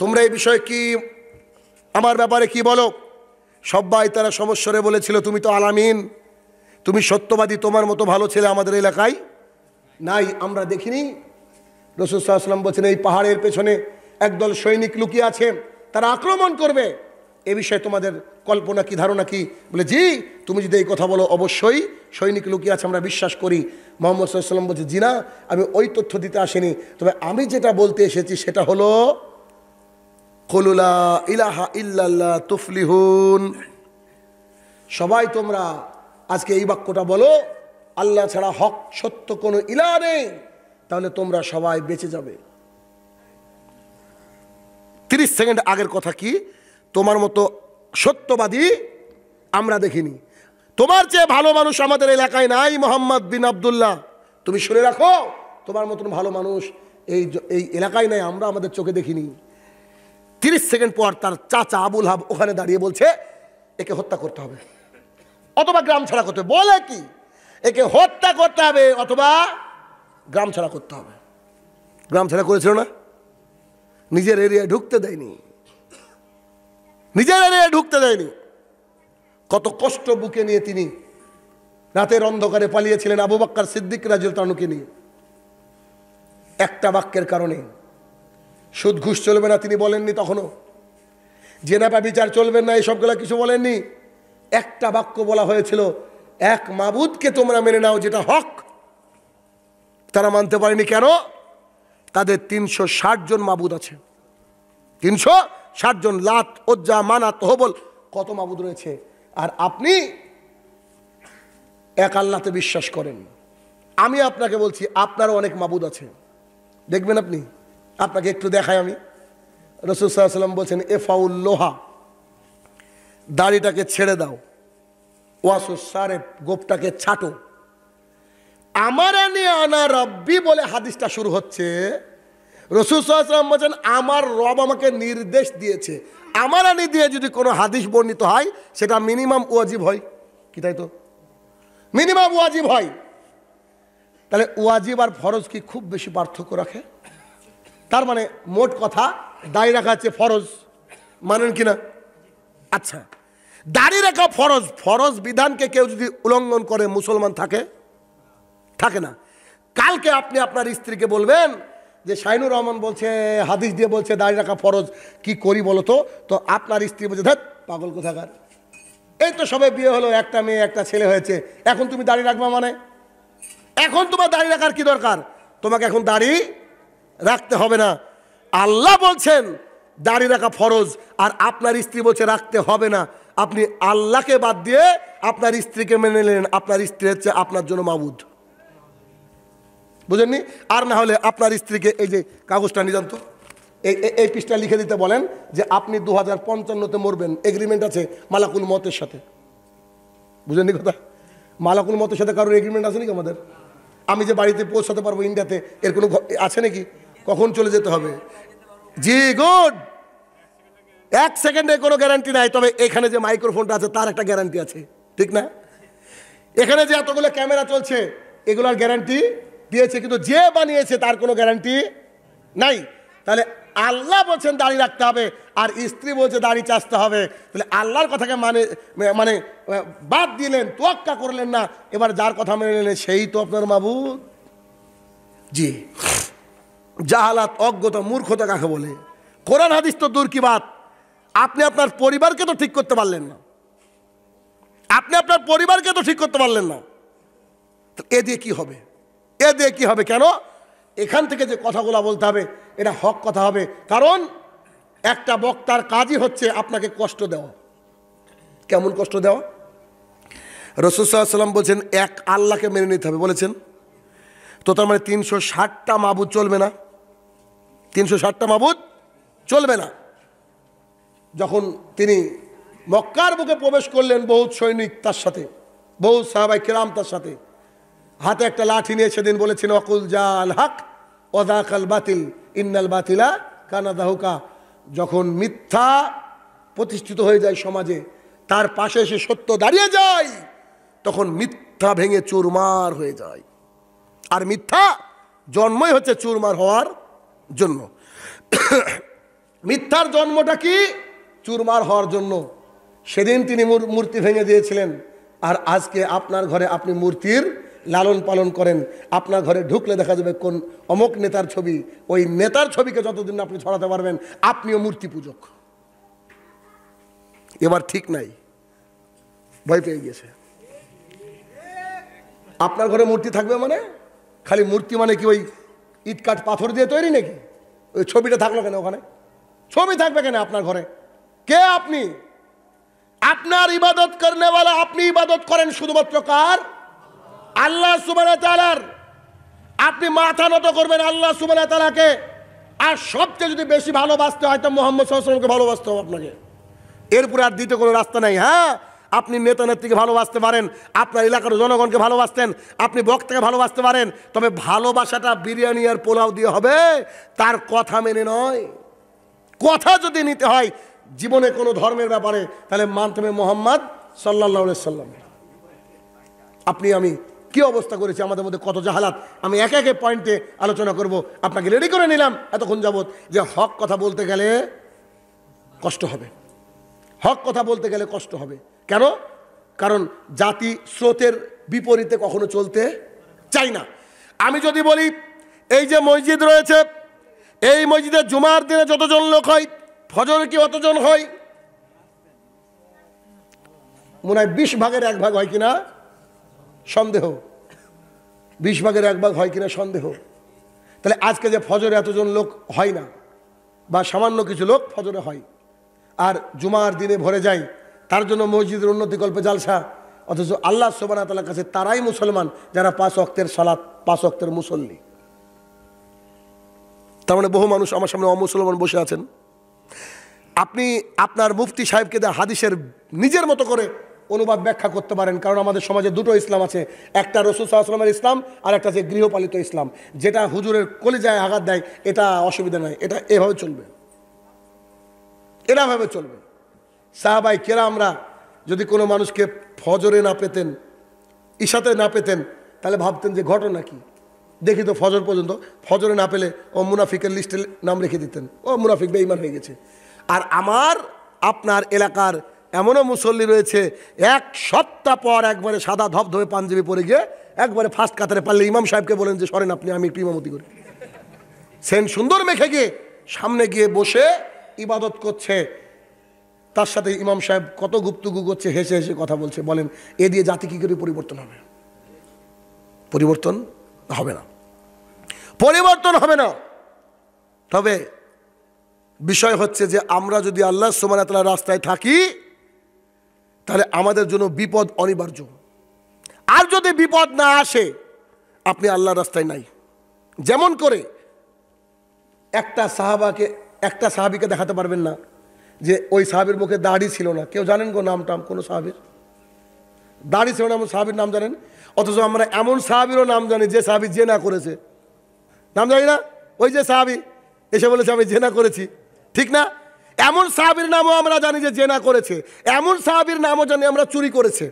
তোমরা এই বিষয়ে কি আমার ব্যাপারে কি বলো সবাই তারা সমস্যরে বলেছিল তুমি তো আলামিন তুমি সত্যবাদী তোমার মতো ভালো ছেলে আমাদের এলাকায় নাই আমরা দেখিনি রসুল সাল্লাম বলছেন এই পাহাড়ের পেছনে একদল সৈনিক লুকিয়ে আছে তারা আক্রমণ করবে এ বিষয়ে তোমাদের কল্পনা কি ধারণা কি বলে জি তুমি যদি এই কথা বলো অবশ্যই সৈনিক লুকিয়ে আছে আমরা বিশ্বাস করি মোহাম্মদ সাল্লাম বলছে জি না আমি ওই তথ্য দিতে আসিনি তবে আমি যেটা বলতে এসেছি সেটা হলো কলুলা ইলাহা ইল্লাল্লাহ তুফলিহুন সবাই তোমরা আজকে এই বাক্যটা বলো আল্লাহ ছাড়া হক সত্য কোনো ইলা নেই তাহলে তোমরা সবাই বেঁচে যাবে তিরিশ সেকেন্ড আগের কথা কি তোমার মতো সত্যবাদী আমরা দেখিনি তোমার চেয়ে ভালো মানুষ আমাদের এলাকায় নাই মোহাম্মদ বিন আবদুল্লাহ তুমি শুনে রাখো তোমার মতন ভালো মানুষ এই এই এলাকায় নাই আমরা আমাদের চোখে দেখিনি তিরিশ সেকেন্ড পর তার চাচা আবুল হাব ওখানে দাঁড়িয়ে বলছে একে হত্যা করতে হবে অথবা গ্রাম ছাড়া করতে হবে বলে কি একে হত্যা করতে হবে অথবা গ্রাম ছাড়া করতে হবে গ্রাম ছাড়া করেছিল না নিজের এরিয়ায় ঢুকতে দেয়নি নিজের নিয়ে ঢুকতে দেয়নি কত কষ্ট বুকে নিয়ে তিনি রাতের অন্ধকারে পালিয়েছিলেন আবু বাক্কার সিদ্দিক রাজুল তানুকে নিয়ে একটা বাক্যের কারণে সুদ ঘুষ চলবে না তিনি বলেননি তখনও জেনাপা বিচার চলবেন না এইসবগুলো কিছু বলেননি একটা বাক্য বলা হয়েছিল এক মাবুদকে তোমরা মেনে নাও যেটা হক তারা মানতে পারেনি কেন তাদের তিনশো জন মাবুদ আছে তিনশো ষাটজন লাত ওজ্জা মানাত হবল কত মাবুদ রয়েছে আর আপনি এক আল্লাতে বিশ্বাস করেন আমি আপনাকে বলছি আপনারও অনেক মাবুদ আছে দেখবেন আপনি আপনাকে একটু দেখাই আমি রসুল সাল্লাম বলছেন এফাউল লোহা দাড়িটাকে ছেড়ে দাও ওয়াসু সারে গোপটাকে ছাটো আমার আনা রব্বি বলে হাদিসটা শুরু হচ্ছে রসুল সাল্লাম বলছেন আমার রব আমাকে নির্দেশ দিয়েছে আমার আনি দিয়ে যদি কোনো হাদিস বর্ণিত হয় সেটা মিনিমাম ওয়াজিব হয় কি তাই তো মিনিমাম ওয়াজিব হয় তাহলে ওয়াজিব আর ফরজ কি খুব বেশি পার্থক্য রাখে তার মানে মোট কথা দাঁড়িয়ে রাখা হচ্ছে ফরজ মানেন কি না আচ্ছা দাঁড়িয়ে রাখা ফরজ ফরজ বিধানকে কেউ যদি উল্লঙ্ঘন করে মুসলমান থাকে থাকে না কালকে আপনি আপনার স্ত্রীকে বলবেন যে শাইনুর রহমান বলছে হাদিস দিয়ে বলছে দাড়ি রাখা ফরজ কি করি বলো তো তো আপনার স্ত্রী বলছে ধ্যাত পাগল কোথাকার এই তো সবে বিয়ে হলো একটা মেয়ে একটা ছেলে হয়েছে এখন তুমি দাড়ি রাখবা মানে এখন তোমার দাড়ি রাখার কি দরকার তোমাকে এখন দাড়ি রাখতে হবে না আল্লাহ বলছেন দাড়ি রাখা ফরজ আর আপনার স্ত্রী বলছে রাখতে হবে না আপনি আল্লাহকে বাদ দিয়ে আপনার স্ত্রীকে মেনে নিলেন আপনার স্ত্রী হচ্ছে আপনার জন্য মাবুদ বুঝেননি আর না হলে আপনার স্ত্রীকে এই যে কাগজটা নিজান তো এই এই পিসটা লিখে দিতে বলেন যে আপনি দু হাজার পঞ্চান্নতে মরবেন এগ্রিমেন্ট আছে মালাকুল মতের সাথে বুঝেননি কথা মালাকুল মতের সাথে কারোর এগ্রিমেন্ট আছে নাকি আমাদের আমি যে বাড়িতে পৌঁছাতে পারবো ইন্ডিয়াতে এর কোনো আছে নাকি কখন চলে যেতে হবে জি গুড এক সেকেন্ডে কোনো গ্যারান্টি নাই তবে এখানে যে মাইক্রোফোনটা আছে তার একটা গ্যারান্টি আছে ঠিক না এখানে যে এতগুলো ক্যামেরা চলছে এগুলোর গ্যারান্টি দিয়েছে কিন্তু যে বানিয়েছে তার কোনো গ্যারান্টি নাই তাহলে আল্লাহ বলছেন দাড়ি রাখতে হবে আর স্ত্রী বলছে দাড়ি চাষতে হবে তাহলে আল্লাহর কথাকে মানে মানে বাদ দিলেন তোয়াক্কা করলেন না এবার যার কথা মেনে নিলেন সেই তো আপনার মাবুদ জি জাহালাত অজ্ঞতা মূর্খতা কাকে বলে কোরআন হাদিস তো দূর কি বাদ আপনি আপনার পরিবারকে তো ঠিক করতে পারলেন না আপনি আপনার পরিবারকে তো ঠিক করতে পারলেন না এ দিয়ে কি হবে এ দিয়ে কী হবে কেন এখান থেকে যে কথাগুলো বলতে হবে এটা হক কথা হবে কারণ একটা বক্তার কাজই হচ্ছে আপনাকে কষ্ট দেওয়া কেমন কষ্ট দেওয়া রসুসাল্লাম বলছেন এক আল্লাহকে মেনে নিতে হবে বলেছেন তো তার মানে তিনশো ষাটটা মাবুদ চলবে না তিনশো ষাটটা মাবুদ চলবে না যখন তিনি মক্কার বুকে প্রবেশ করলেন বহুত সৈনিক তার সাথে বহু সাহাবাই কেরাম তার সাথে হাতে একটা লাঠি নিয়ে সেদিন বলেছেন অকুল জাল হক ওদাকাল বাতিল ইন্নাল বাতিলা দাহুকা যখন মিথ্যা প্রতিষ্ঠিত হয়ে যায় সমাজে তার পাশে এসে সত্য দাঁড়িয়ে যায় তখন মিথ্যা ভেঙে চুরমার হয়ে যায় আর মিথ্যা জন্মই হচ্ছে চুরমার হওয়ার জন্য মিথ্যার জন্মটা কি চুরমার হওয়ার জন্য সেদিন তিনি মূর্তি ভেঙে দিয়েছিলেন আর আজকে আপনার ঘরে আপনি মূর্তির লালন পালন করেন আপনার ঘরে ঢুকলে দেখা যাবে কোন অমক নেতার ছবি ওই নেতার ছবিকে যতদিন আপনি ছড়াতে পারবেন আপনিও মূর্তি পূজক এবার ঠিক নাই ভয় পেয়ে গিয়েছে আপনার ঘরে মূর্তি থাকবে মানে খালি মূর্তি মানে কি ওই ইটকাট পাথর দিয়ে তৈরি নাকি ওই ছবিটা থাকলো কেন ওখানে ছবি থাকবে কেন আপনার ঘরে কে আপনি আপনার ইবাদত করনেওয়ালা আপনি ইবাদত করেন শুধুমাত্র কার আল্লাহ সুবানা আপনি মাথা নত করবেন আল্লাহ সুবানা তালাকে আর সবচেয়ে যদি বেশি ভালোবাসতে হয় তো মোহাম্মদ সাল্লামকে ভালোবাসতে হবে আপনাকে এরপরে আর দ্বিতীয় কোনো রাস্তা নাই হ্যাঁ আপনি নেতা নেত্রীকে ভালোবাসতে পারেন আপনার এলাকার জনগণকে ভালোবাসতেন আপনি বক্তাকে ভালোবাসতে পারেন তবে ভালোবাসাটা বিরিয়ানি আর পোলাও দিয়ে হবে তার কথা মেনে নয় কথা যদি নিতে হয় জীবনে কোনো ধর্মের ব্যাপারে তাহলে মানতে হবে মোহাম্মদ সাল্লা সাল্লাম আপনি আমি কি অবস্থা করেছে আমাদের মধ্যে কত জাহালাত আমি এক একে পয়েন্টে আলোচনা করব আপনাকে রেডি করে নিলাম এতক্ষণ যাবৎ যে হক কথা বলতে গেলে কষ্ট হবে হক কথা বলতে গেলে কষ্ট হবে কেন কারণ জাতি স্রোতের বিপরীতে কখনো চলতে চাই না আমি যদি বলি এই যে মসজিদ রয়েছে এই মসজিদে জুমার দিনে যতজন লোক হয় ফজরে কি অতজন হয় মনে হয় বিশ ভাগের এক ভাগ হয় কিনা সন্দেহ বিশ ভাগের এক ভাগ হয় কিনা সন্দেহ তাহলে আজকে যে ফজরে এতজন লোক হয় না বা সামান্য কিছু লোক ফজরে হয় আর জুমার দিনে ভরে যায় তার জন্য মসজিদের কল্পে জালসা অথচ আল্লাহ সোবানা তালার কাছে তারাই মুসলমান যারা পাঁচ অক্তের সালাত পাঁচ অক্তের মুসল্লি তার মানে বহু মানুষ আমার সামনে অমুসলমান বসে আছেন আপনি আপনার মুফতি সাহেবকে হাদিসের নিজের মতো করে অনুবাদ ব্যাখ্যা করতে পারেন কারণ আমাদের সমাজে দুটো ইসলাম আছে একটা রসুল আসলামের ইসলাম আর একটা যে গৃহপালিত ইসলাম যেটা হুজুরের কলিজায় আঘাত দেয় এটা অসুবিধা নয় এটা এভাবে চলবে এরাভাবে চলবে সাহাবাই কেরা আমরা যদি কোনো মানুষকে ফজরে না পেতেন ঈশাতে না পেতেন তাহলে ভাবতেন যে ঘটনা কি দেখি তো ফজর পর্যন্ত ফজরে না পেলে ও মুনাফিকের লিস্টে নাম রেখে দিতেন ও মুনাফিক বেঈমান হয়ে গেছে আর আমার আপনার এলাকার এমনও মুসল্লি রয়েছে এক সপ্তাহ পর একবারে সাদা ধপে পাঞ্জাবি পরে গিয়ে একবারে ফার্স্ট কাতারে পারলে ইমাম সাহেবকে বলেন যে সরেন আপনি আমি একটু ইমামতি করি সেন সুন্দর মেখে গিয়ে সামনে গিয়ে বসে ইবাদত করছে তার সাথে ইমাম সাহেব কত গুপ্তগু করছে হেসে হেসে কথা বলছে বলেন এ দিয়ে জাতি কী করে পরিবর্তন হবে পরিবর্তন হবে না পরিবর্তন হবে না তবে বিষয় হচ্ছে যে আমরা যদি আল্লাহ সোমানাতলার রাস্তায় থাকি তাহলে আমাদের জন্য বিপদ অনিবার্য আর যদি বিপদ না আসে আপনি আল্লাহর রাস্তায় নাই যেমন করে একটা সাহাবাকে একটা সাহাবিকে দেখাতে পারবেন না যে ওই সাহাবির মুখে দাড়ি ছিল না কেউ জানেন গো নাম টাম কোনো সাহাবির দাড়ি ছিল না এমন সাহাবির নাম জানেন অথচ আমরা এমন সাহাবিরও নাম জানি যে সাহাবি না করেছে নাম জানি না ওই যে সাহাবি এসে বলেছে আমি না করেছি ঠিক না এমন সাহাবির নামও আমরা জানি যে জেনা করেছে এমন সাহাবির নামও জানি আমরা চুরি করেছে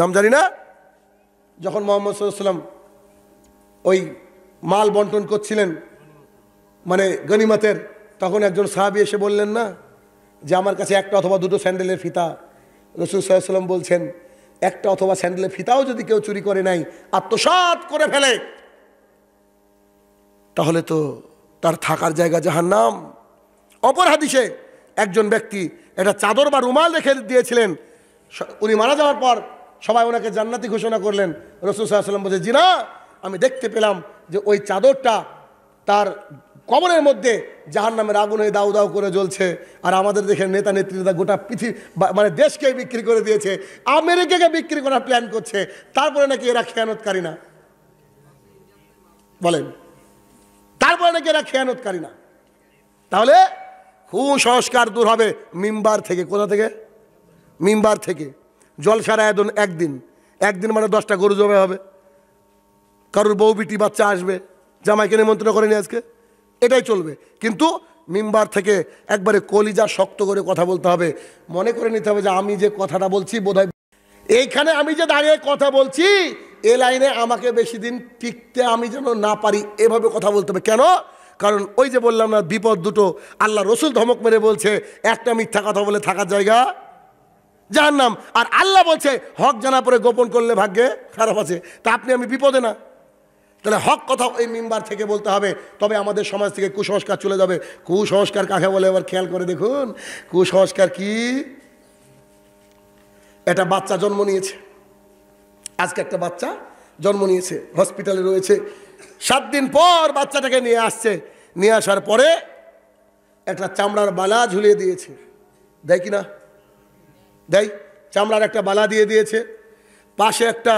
নাম জানি না যখন মোহাম্মদ সাল্লাম ওই মাল বন্টন করছিলেন মানে গনিমতের তখন একজন সাহাবি এসে বললেন না যে আমার কাছে একটা অথবা দুটো স্যান্ডেলের ফিতা রসুল সাল্লাম বলছেন একটা অথবা স্যান্ডেলের ফিতাও যদি কেউ চুরি করে নাই আত্মসাত করে ফেলে তাহলে তো তার থাকার জায়গা জাহার নাম অপর হাদিসে একজন ব্যক্তি এটা চাদর বা রুমাল রেখে দিয়েছিলেন উনি মারা যাওয়ার পর সবাই ওনাকে জান্নাতি ঘোষণা করলেন রসুল সাল্লাম বলছে জিনা আমি দেখতে পেলাম যে ওই চাদরটা তার কবরের মধ্যে যাহার নামের আগুন হয়ে দাউ দাউ করে জ্বলছে আর আমাদের দেশের নেতা নেত্রীরা গোটা পৃথিবী মানে দেশকে বিক্রি করে দিয়েছে আমেরিকাকে বিক্রি করার প্ল্যান করছে তারপরে নাকি এরা খেয়ানতকারী না বলেন তারপরে নাকি এরা খেয়ানতকারী না তাহলে কুসংস্কার দূর হবে মিম্বার থেকে কোথা থেকে মিম্বার থেকে জলসার আয়োজন একদিন একদিন মানে দশটা গরু জমে হবে কারোর বউ বিটি বাচ্চা আসবে জামাইকে নিমন্ত্রণ করেনি আজকে এটাই চলবে কিন্তু মিম্বার থেকে একবারে কলিজা শক্ত করে কথা বলতে হবে মনে করে নিতে হবে যে আমি যে কথাটা বলছি বোধহয় এইখানে আমি যে দাঁড়িয়ে কথা বলছি এ লাইনে আমাকে বেশি দিন টিকতে আমি যেন না পারি এভাবে কথা বলতে হবে কেন কারণ ওই যে বললাম না বিপদ দুটো আল্লাহ রসুল ধমক মেরে বলছে একটা মিথ্যা কথা বলে থাকার জায়গা যার নাম আর আল্লাহ বলছে হক জানা পরে গোপন করলে ভাগ্যে খারাপ আছে তা আপনি আমি বিপদে না তাহলে হক কথা এই মেম্বার থেকে বলতে হবে তবে আমাদের সমাজ থেকে কুসংস্কার চলে যাবে কুসংস্কার কাকে বলে এবার খেয়াল করে দেখুন কুসংস্কার কি এটা বাচ্চা জন্ম নিয়েছে আজকে একটা বাচ্চা জন্ম নিয়েছে হসপিটালে রয়েছে সাত দিন পর বাচ্চাটাকে নিয়ে আসছে নিয়ে আসার পরে একটা চামড়ার বালা ঝুলিয়ে দিয়েছে দেয় কি না দেয় চামড়ার একটা বালা দিয়ে দিয়েছে পাশে একটা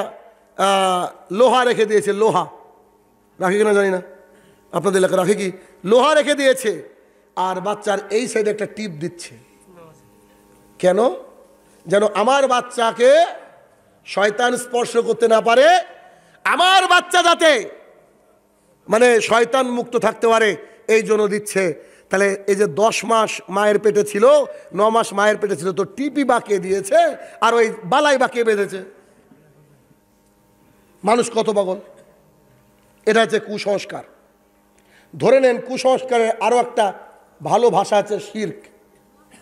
লোহা রেখে দিয়েছে লোহা রাখে কিনা জানি না আপনাদের এলাকা রাখে কি লোহা রেখে দিয়েছে আর বাচ্চার এই সাইডে একটা টিপ দিচ্ছে কেন যেন আমার বাচ্চাকে শয়তান স্পর্শ করতে না পারে আমার বাচ্চা যাতে মানে শয়তান মুক্ত থাকতে পারে এই জন্য দিচ্ছে তাহলে এই যে দশ মাস মায়ের পেটে ছিল ন মাস মায়ের পেটে ছিল তো টিপি বাঁকিয়ে দিয়েছে আর ওই বালাই বাঁকিয়ে বেঁধেছে মানুষ কত পাগল এটা হচ্ছে কুসংস্কার ধরে নেন কুসংস্কারের আরও একটা ভালো ভাষা আছে শির্ক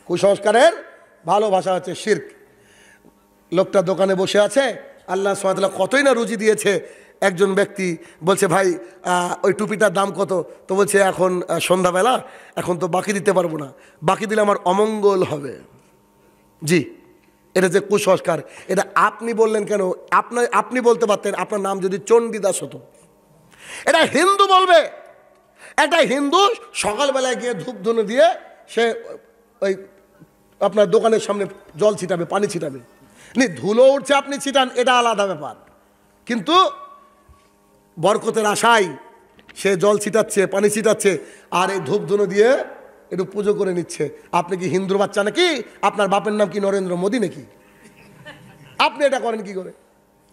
কুসংস্কারের ভালো ভাষা আছে শির্ক লোকটা দোকানে বসে আছে আল্লাহ সোহাতলা কতই না রুজি দিয়েছে একজন ব্যক্তি বলছে ভাই ওই টুপিটার দাম কত তো বলছে এখন সন্ধ্যাবেলা এখন তো বাকি দিতে পারবো না বাকি দিলে আমার অমঙ্গল হবে জি এটা যে কুসংস্কার এটা আপনি বললেন কেন আপনার আপনি বলতে পারতেন আপনার নাম যদি চণ্ডীদাস হতো এটা হিন্দু বলবে একটা হিন্দু সকালবেলায় গিয়ে ধুনে দিয়ে সে ওই আপনার দোকানের সামনে জল ছিটাবে পানি ছিটাবে নি ধুলো উঠছে আপনি ছিটান এটা আলাদা ব্যাপার কিন্তু বরকতের আশায় সে জল ছিটাচ্ছে পানি ছিটাচ্ছে আর এই ধূপধুনো দিয়ে একটু পুজো করে নিচ্ছে আপনি কি হিন্দুর বাচ্চা নাকি আপনার বাপের নাম কি নরেন্দ্র মোদী নাকি আপনি এটা করেন কি করে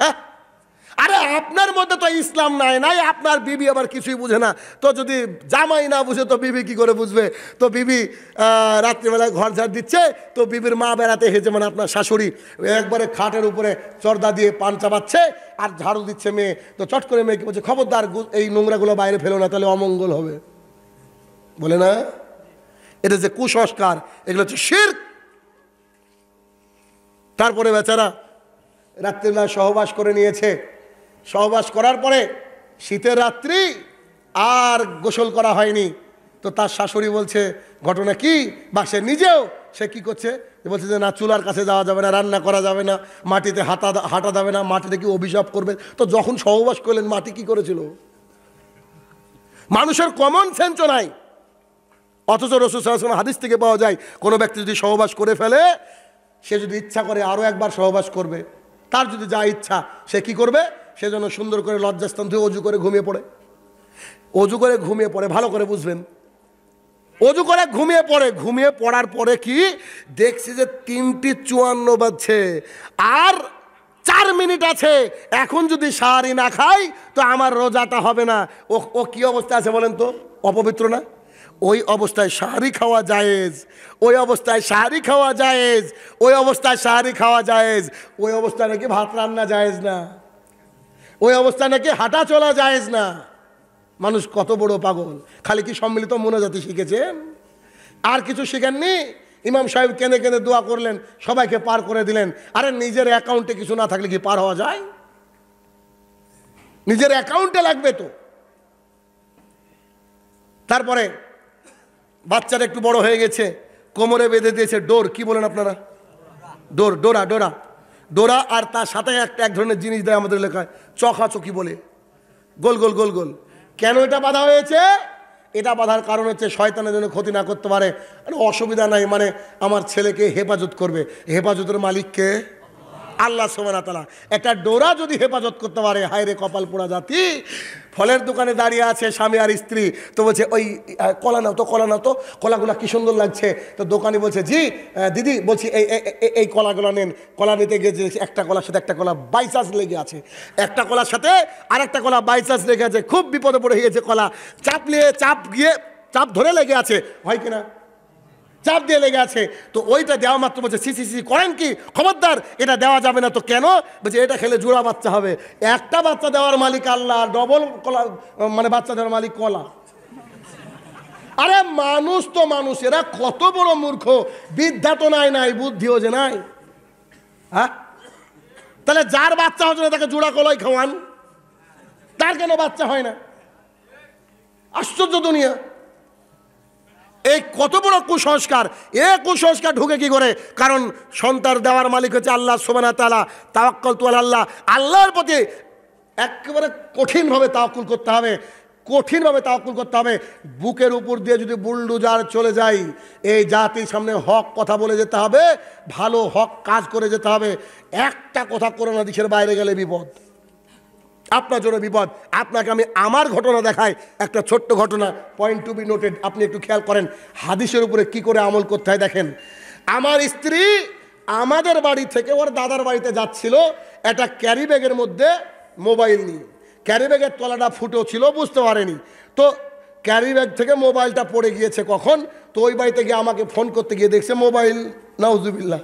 হ্যাঁ আরে আপনার মধ্যে তো ইসলাম নাই নাই আপনার বিবি আবার কিছুই বুঝে না তো যদি জামাই না বুঝে তো বিবি কি করে বুঝবে তো বিবি রাত্রিবেলায় ঘর ঝাড় দিচ্ছে তো বিবির মা বেড়াতে হেজে মানে আপনার শাশুড়ি একবারে খাটের উপরে চর্দা দিয়ে পান চাপাচ্ছে আর ঝাড়ু দিচ্ছে মেয়ে তো চট করে মেয়েকে বলছে খবরদার এই নোংরাগুলো বাইরে ফেলো না তাহলে অমঙ্গল হবে বলে না এটা যে কুসংস্কার এগুলো হচ্ছে শির তারপরে বেচারা রাত্রিবেলা সহবাস করে নিয়েছে সহবাস করার পরে শীতের রাত্রি আর গোসল করা হয়নি তো তার শাশুড়ি বলছে ঘটনা কি বা সে নিজেও সে কী করছে বলছে যে না চুলার কাছে যাওয়া যাবে না রান্না করা যাবে না মাটিতে হাঁটা হাঁটা যাবে না মাটিতে কি অভিশাপ করবে তো যখন সহবাস করলেন মাটি কি করেছিল মানুষের কমন সেন্স নাই অথচ রসুল হাদিস থেকে পাওয়া যায় কোনো ব্যক্তি যদি সহবাস করে ফেলে সে যদি ইচ্ছা করে আরও একবার সহবাস করবে তার যদি যা ইচ্ছা সে কি করবে সেজন্য সুন্দর করে লজ্জাস্থান ধুয়ে অজু করে ঘুমিয়ে পড়ে অজু করে ঘুমিয়ে পড়ে ভালো করে বুঝবেন অজু করে ঘুমিয়ে পড়ে ঘুমিয়ে পড়ার পরে কি দেখছি যে তিনটি চুয়ান্ন বাজছে আর চার মিনিট আছে এখন যদি সারি না খাই তো আমার রোজাটা হবে না ও ও কী অবস্থা আছে বলেন তো অপবিত্র না ওই অবস্থায় সারি খাওয়া জায়েজ ওই অবস্থায় সারি খাওয়া জায়েজ ওই অবস্থায় সারি খাওয়া জায়েজ ওই অবস্থায় নাকি ভাত রান্না জায়েজ না ওই অবস্থায় নাকি হাঁটা চলা যায়জ না মানুষ কত বড় পাগল খালি কি সম্মিলিত মনোজাতি শিখেছেন আর কিছু শিখেননি ইমাম সাহেব কেঁদে কেঁদে দোয়া করলেন সবাইকে পার করে দিলেন আরে নিজের অ্যাকাউন্টে কিছু না থাকলে কি পার হওয়া যায় নিজের অ্যাকাউন্টে লাগবে তো তারপরে বাচ্চারা একটু বড় হয়ে গেছে কোমরে বেঁধে দিয়েছে ডোর কি বলেন আপনারা ডোর ডোরা ডোরা ডোরা আর তার সাথে একটা এক ধরনের জিনিস দেয় আমাদের লেখায় চকি বলে গোল গোল গোল গোল কেন এটা বাধা হয়েছে এটা বাধার কারণ হচ্ছে শয়তানের জন্য ক্ষতি না করতে পারে অসুবিধা নাই মানে আমার ছেলেকে হেফাজত করবে হেফাজতের মালিককে আল্লাহ সোমানা তালা একটা ডোরা যদি হেফাজত করতে পারে হায়রে কপাল পোড়া জাতি ফলের দোকানে দাঁড়িয়ে আছে স্বামী আর স্ত্রী তো বলছে ওই কলা নাও তো কলা নাও তো কলাগুলা কী সুন্দর লাগছে তো দোকানে বলছে জি দিদি বলছি এই এই কলাগুলো নেন কলা নিতে গিয়ে একটা কলার সাথে একটা কলা বাইচান্স লেগে আছে একটা কলার সাথে আর একটা কলা বাইচান্স লেগে আছে খুব বিপদে পড়ে গিয়েছে কলা চাপ নিয়ে চাপ গিয়ে চাপ ধরে লেগে আছে হয় কিনা চাপ দিয়ে লেগে আছে তো ওইটা দেওয়া মাত্র বলছে সিসি সিসি করেন কি খবরদার এটা দেওয়া যাবে না তো কেন বলছে এটা খেলে জোড়া বাচ্চা হবে একটা বাচ্চা দেওয়ার মালিক আল্লাহ ডবল কলা মানে বাচ্চা দেওয়ার মালিক কলা আরে মানুষ তো মানুষ এরা কত বড় মূর্খ বিদ্যা তো নাই নাই বুদ্ধিও যে নাই হ্যাঁ তাহলে যার বাচ্চা হচ্ছে না তাকে জোড়া কলাই খাওয়ান তার কেন বাচ্চা হয় না আশ্চর্য দুনিয়া এই কত বড় কুসংস্কার এ কুসংস্কার ঢুকে কি করে কারণ সন্তান দেওয়ার মালিক হচ্ছে আল্লাহ সোমানা তালা তাওয়াক্কল তুয়াল আল্লাহ আল্লাহর প্রতি একেবারে কঠিনভাবে তাওয়াক্কুল করতে হবে কঠিনভাবে তাওয়াক্কুল করতে হবে বুকের উপর দিয়ে যদি বুলডুজার চলে যাই এই জাতির সামনে হক কথা বলে যেতে হবে ভালো হক কাজ করে যেতে হবে একটা কথা করোনা দেশের বাইরে গেলে বিপদ আপনার জন্য বিপদ আপনাকে আমি আমার ঘটনা দেখাই একটা ছোট্ট ঘটনা পয়েন্ট টু বি নোটেড আপনি একটু খেয়াল করেন হাদিসের উপরে কি করে আমল করতে দেখেন আমার স্ত্রী আমাদের বাড়ি থেকে ওর দাদার বাড়িতে যাচ্ছিল একটা ক্যারি ব্যাগের মধ্যে মোবাইল নিয়ে ক্যারি ব্যাগের তলাটা ফুটো ছিল বুঝতে পারেনি তো ক্যারি ব্যাগ থেকে মোবাইলটা পড়ে গিয়েছে কখন তো ওই বাড়িতে গিয়ে আমাকে ফোন করতে গিয়ে দেখছে মোবাইল নাউজুবিল্লা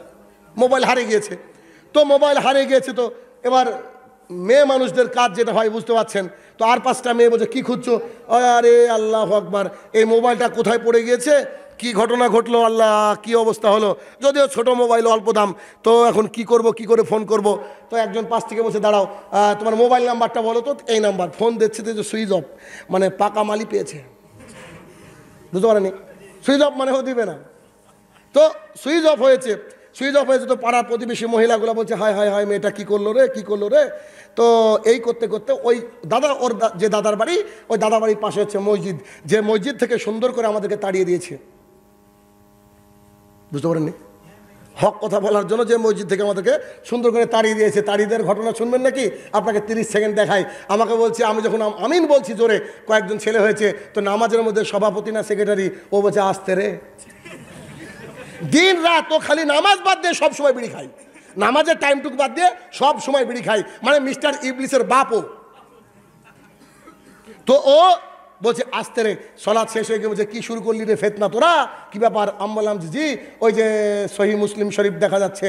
মোবাইল হারিয়ে গিয়েছে তো মোবাইল হারিয়ে গিয়েছে তো এবার মেয়ে মানুষদের কাজ যেটা হয় বুঝতে পারছেন তো আর পাঁচটা মেয়ে বলছে কী খুঁজছো আরে আল্লাহ আকবর এই মোবাইলটা কোথায় পড়ে গিয়েছে কি ঘটনা ঘটলো আল্লাহ কি অবস্থা হলো যদিও ছোট মোবাইল অল্প দাম তো এখন কি করব কি করে ফোন করব তো একজন পাশ থেকে বসে দাঁড়াও তোমার মোবাইল নাম্বারটা বলো তো এই নাম্বার ফোন দিচ্ছে তো সুইচ অফ মানে পাকা মালি পেয়েছে বুঝতে পারেনি সুইচ অফ মানে হতে দিবে না তো সুইচ অফ হয়েছে সুইচ অফ হয়ে যেত পাড়ার প্রতিবেশী মহিলাগুলো বলছে হায় হায় হায় মেয়েটা কী করলো রে কী করলো রে তো এই করতে করতে ওই দাদা ওর যে দাদার বাড়ি ওই দাদা বাড়ির পাশে হচ্ছে মসজিদ যে মসজিদ থেকে সুন্দর করে আমাদেরকে তাড়িয়ে দিয়েছে বুঝতে পারেননি হক কথা বলার জন্য যে মসজিদ থেকে আমাদেরকে সুন্দর করে তাড়িয়ে দিয়েছে তাড়িয়ে দেওয়ার ঘটনা শুনবেন নাকি আপনাকে তিরিশ সেকেন্ড দেখাই আমাকে বলছে আমি যখন আমিন বলছি জোরে কয়েকজন ছেলে হয়েছে তো নামাজের মধ্যে সভাপতি না সেক্রেটারি ও বলছে আসতে রে দিন রাত ও খালি নামাজ বাদ দিয়ে সব সময় বিড়ি খায় নামাজের টাইমটুক বাদ দিয়ে সব সময় বিড়ি খায় মানে মিস্টার ইবলিসের বাপও তো ও বলছে আস্তে রে সলাদ শেষ হয়ে গিয়ে বলছে কী শুরু করলি রে ফেতনা তোরা কী ব্যাপার আমি বললাম জি ওই যে সহি মুসলিম শরীফ দেখা যাচ্ছে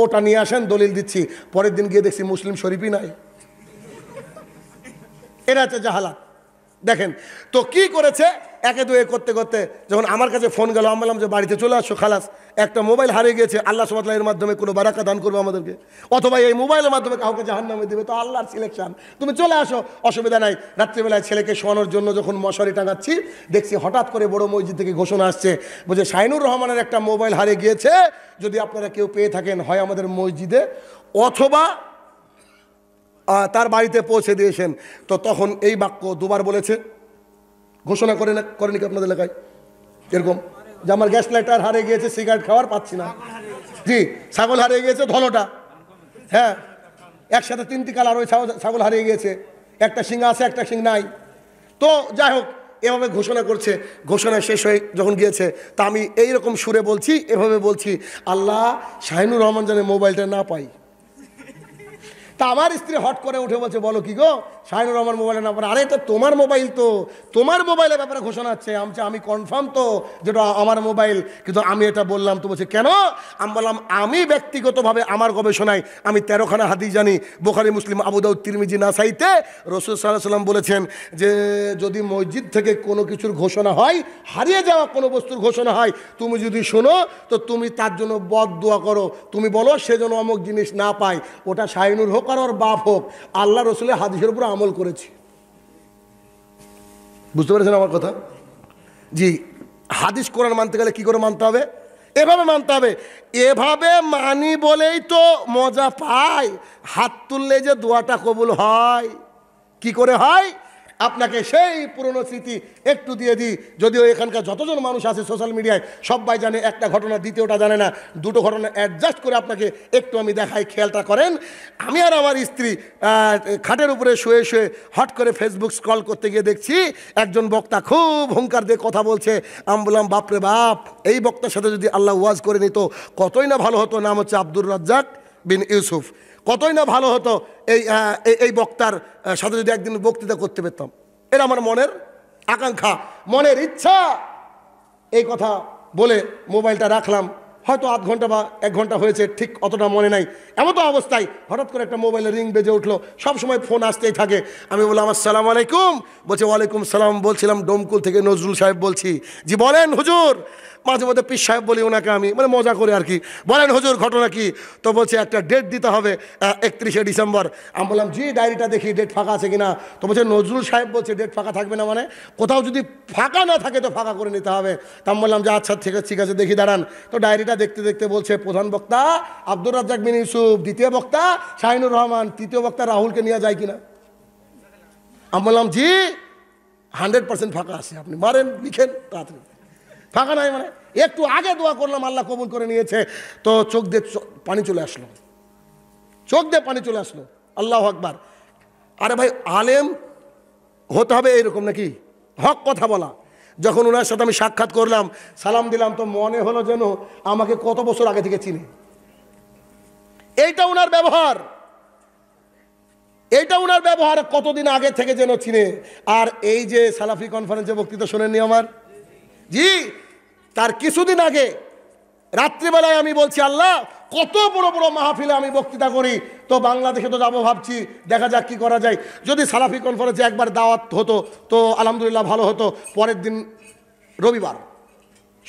ওটা নিয়ে আসেন দলিল দিচ্ছি পরের দিন গিয়ে দেখছি মুসলিম শরীফই নাই এরা হচ্ছে জাহালাত দেখেন তো কি করেছে একে দুয়ে করতে করতে যখন আমার কাছে ফোন গেল আমি বললাম যে বাড়িতে চলে আসো খালাস একটা মোবাইল হারিয়ে গেছে আল্লাহ সুবাতলা এর মাধ্যমে কোনো বারাকা দান করবে আমাদেরকে অথবা এই মোবাইলের মাধ্যমে কাউকে জাহান নামে দেবে তো আল্লাহর সিলেকশান তুমি চলে আসো অসুবিধা নাই রাত্রিবেলায় ছেলেকে শোয়ানোর জন্য যখন মশারি টাঙাচ্ছি দেখছি হঠাৎ করে বড় মসজিদ থেকে ঘোষণা আসছে বলছে শাইনুর রহমানের একটা মোবাইল হারিয়ে গিয়েছে যদি আপনারা কেউ পেয়ে থাকেন হয় আমাদের মসজিদে অথবা তার বাড়িতে পৌঁছে দিয়েছেন তো তখন এই বাক্য দুবার বলেছে ঘোষণা করে না করেনি কি আপনাদের এলাকায় এরকম যে আমার গ্যাস লাইটার হারিয়ে গিয়েছে সিগারেট খাওয়ার পাচ্ছি না জি ছাগল হারিয়ে গিয়েছে ধনটা হ্যাঁ একসাথে তিনটি কালার ওই ছাগল হারিয়ে গিয়েছে একটা সিং আছে একটা সিং নাই তো যাই হোক এভাবে ঘোষণা করছে ঘোষণা শেষ হয়ে যখন গিয়েছে তা আমি এই রকম সুরে বলছি এভাবে বলছি আল্লাহ শাহিনুর রহমান জানে মোবাইলটা না পাই তা আমার স্ত্রী হট করে উঠে বলছে বলো কি গো শাহিনুর রহমান মোবাইলের নাম্বার আরে তো তোমার মোবাইল তো তোমার মোবাইলের ব্যাপারে ঘোষণা আছে আমছে আমি কনফার্ম তো যেটা আমার মোবাইল কিন্তু আমি এটা বললাম তো বলছে কেন আমি বললাম আমি ব্যক্তিগতভাবে আমার গবেষণায় আমি তেরোখানা হাদি জানি বোখারি মুসলিম আবুদাউদ তিরমিজি না সাইতে রসুল সাল্লাহ সাল্লাম বলেছেন যে যদি মসজিদ থেকে কোনো কিছুর ঘোষণা হয় হারিয়ে যাওয়া কোনো বস্তুর ঘোষণা হয় তুমি যদি শোনো তো তুমি তার জন্য বদ দোয়া করো তুমি বলো সে যেন অমুক জিনিস না পায় ওটা শাহিনুর হোক আর বাপ হোক আল্লাহ রসুলের হাদিসের উপর আমল করেছি বুঝতে পেরেছেন আমার কথা জি হাদিস কোরআন মানতে গেলে কি করে মানতে হবে এভাবে মানতে হবে এভাবে মানি বলেই তো মজা পায় হাত তুললে যে দোয়াটা কবুল হয় কি করে হয় আপনাকে সেই পুরনো স্মৃতি একটু দিয়ে দিই যদিও এখানকার যতজন মানুষ আছে সোশ্যাল মিডিয়ায় সবাই জানে একটা ঘটনা দ্বিতীয়টা জানে না দুটো ঘটনা অ্যাডজাস্ট করে আপনাকে একটু আমি দেখাই খেয়ালটা করেন আমি আর আমার স্ত্রী খাটের উপরে শুয়ে শুয়ে হট করে ফেসবুক স্ক্রল করতে গিয়ে দেখছি একজন বক্তা খুব হুঙ্কার দিয়ে কথা বলছে আমি বললাম বাপরে বাপ এই বক্তার সাথে যদি আল্লাহ ওয়াজ করে নিত কতই না ভালো হতো নাম হচ্ছে আব্দুর রাজ্জাক বিন ইউসুফ কতই না ভালো হতো এই এই বক্তার সাথে যদি একদিন বক্তৃতা করতে পেতাম এটা আমার মনের আকাঙ্ক্ষা মনের ইচ্ছা এই কথা বলে মোবাইলটা রাখলাম হয়তো আধ ঘন্টা বা এক ঘন্টা হয়েছে ঠিক অতটা মনে নাই এমন তো অবস্থায় হঠাৎ করে একটা মোবাইলে রিং বেজে উঠলো সময় ফোন আসতেই থাকে আমি বললাম আসসালাম আলাইকুম বলছে ওয়ালাইকুম সালাম বলছিলাম ডোমকুল থেকে নজরুল সাহেব বলছি জি বলেন হুজুর মাঝে মধ্যে পিস সাহেব বলি ওনাকে আমি মানে মজা করে আর কি বলেন হুজুর ঘটনা কি তো বলছে একটা ডেট দিতে হবে একত্রিশে ডিসেম্বর আমি বললাম জি ডায়েরিটা দেখি ডেট ফাঁকা আছে কিনা তো বলছে নজরুল সাহেব বলছে ডেট ফাঁকা থাকবে না মানে কোথাও যদি ফাঁকা না থাকে তো ফাঁকা করে নিতে হবে তা আমি বললাম যে আচ্ছা ঠিক আছে ঠিক আছে দেখি দাঁড়ান তো ডায়েরিটা এটা দেখতে দেখতে বলছে প্রধান বক্তা আব্দুর রাজ্জাক বিন ইউসুফ দ্বিতীয় বক্তা শাহিনুর রহমান তৃতীয় বক্তা রাহুলকে নেওয়া যায় কিনা আমি বললাম জি হান্ড্রেড পার্সেন্ট ফাঁকা আছে আপনি মারেন লিখেন তাড়াতাড়ি ফাঁকা নাই মানে একটু আগে দোয়া করলাম আল্লাহ কবুল করে নিয়েছে তো চোখ দিয়ে পানি চলে আসলো চোখ দিয়ে পানি চলে আসলো আল্লাহ আকবার আরে ভাই আলেম হতে হবে এরকম নাকি হক কথা বলা যখন ওনার সাথে আমি সাক্ষাৎ করলাম সালাম দিলাম তো মনে হলো যেন আমাকে কত বছর আগে থেকে চিনে এইটা ওনার ব্যবহার এইটা ওনার ব্যবহার কতদিন আগে থেকে যেন চিনে আর এই যে সালাফি কনফারেন্সে বক্তৃতা শোনেননি আমার জি তার কিছুদিন আগে রাত্রিবেলায় আমি বলছি আল্লাহ কত বড় বড় মাহফিলে আমি বক্তৃতা করি তো বাংলাদেশে তো যাবো ভাবছি দেখা যাক কি করা যায় যদি সালাফি কনফারেন্সে একবার দাওয়াত হতো তো আলহামদুলিল্লাহ ভালো হতো পরের দিন রবিবার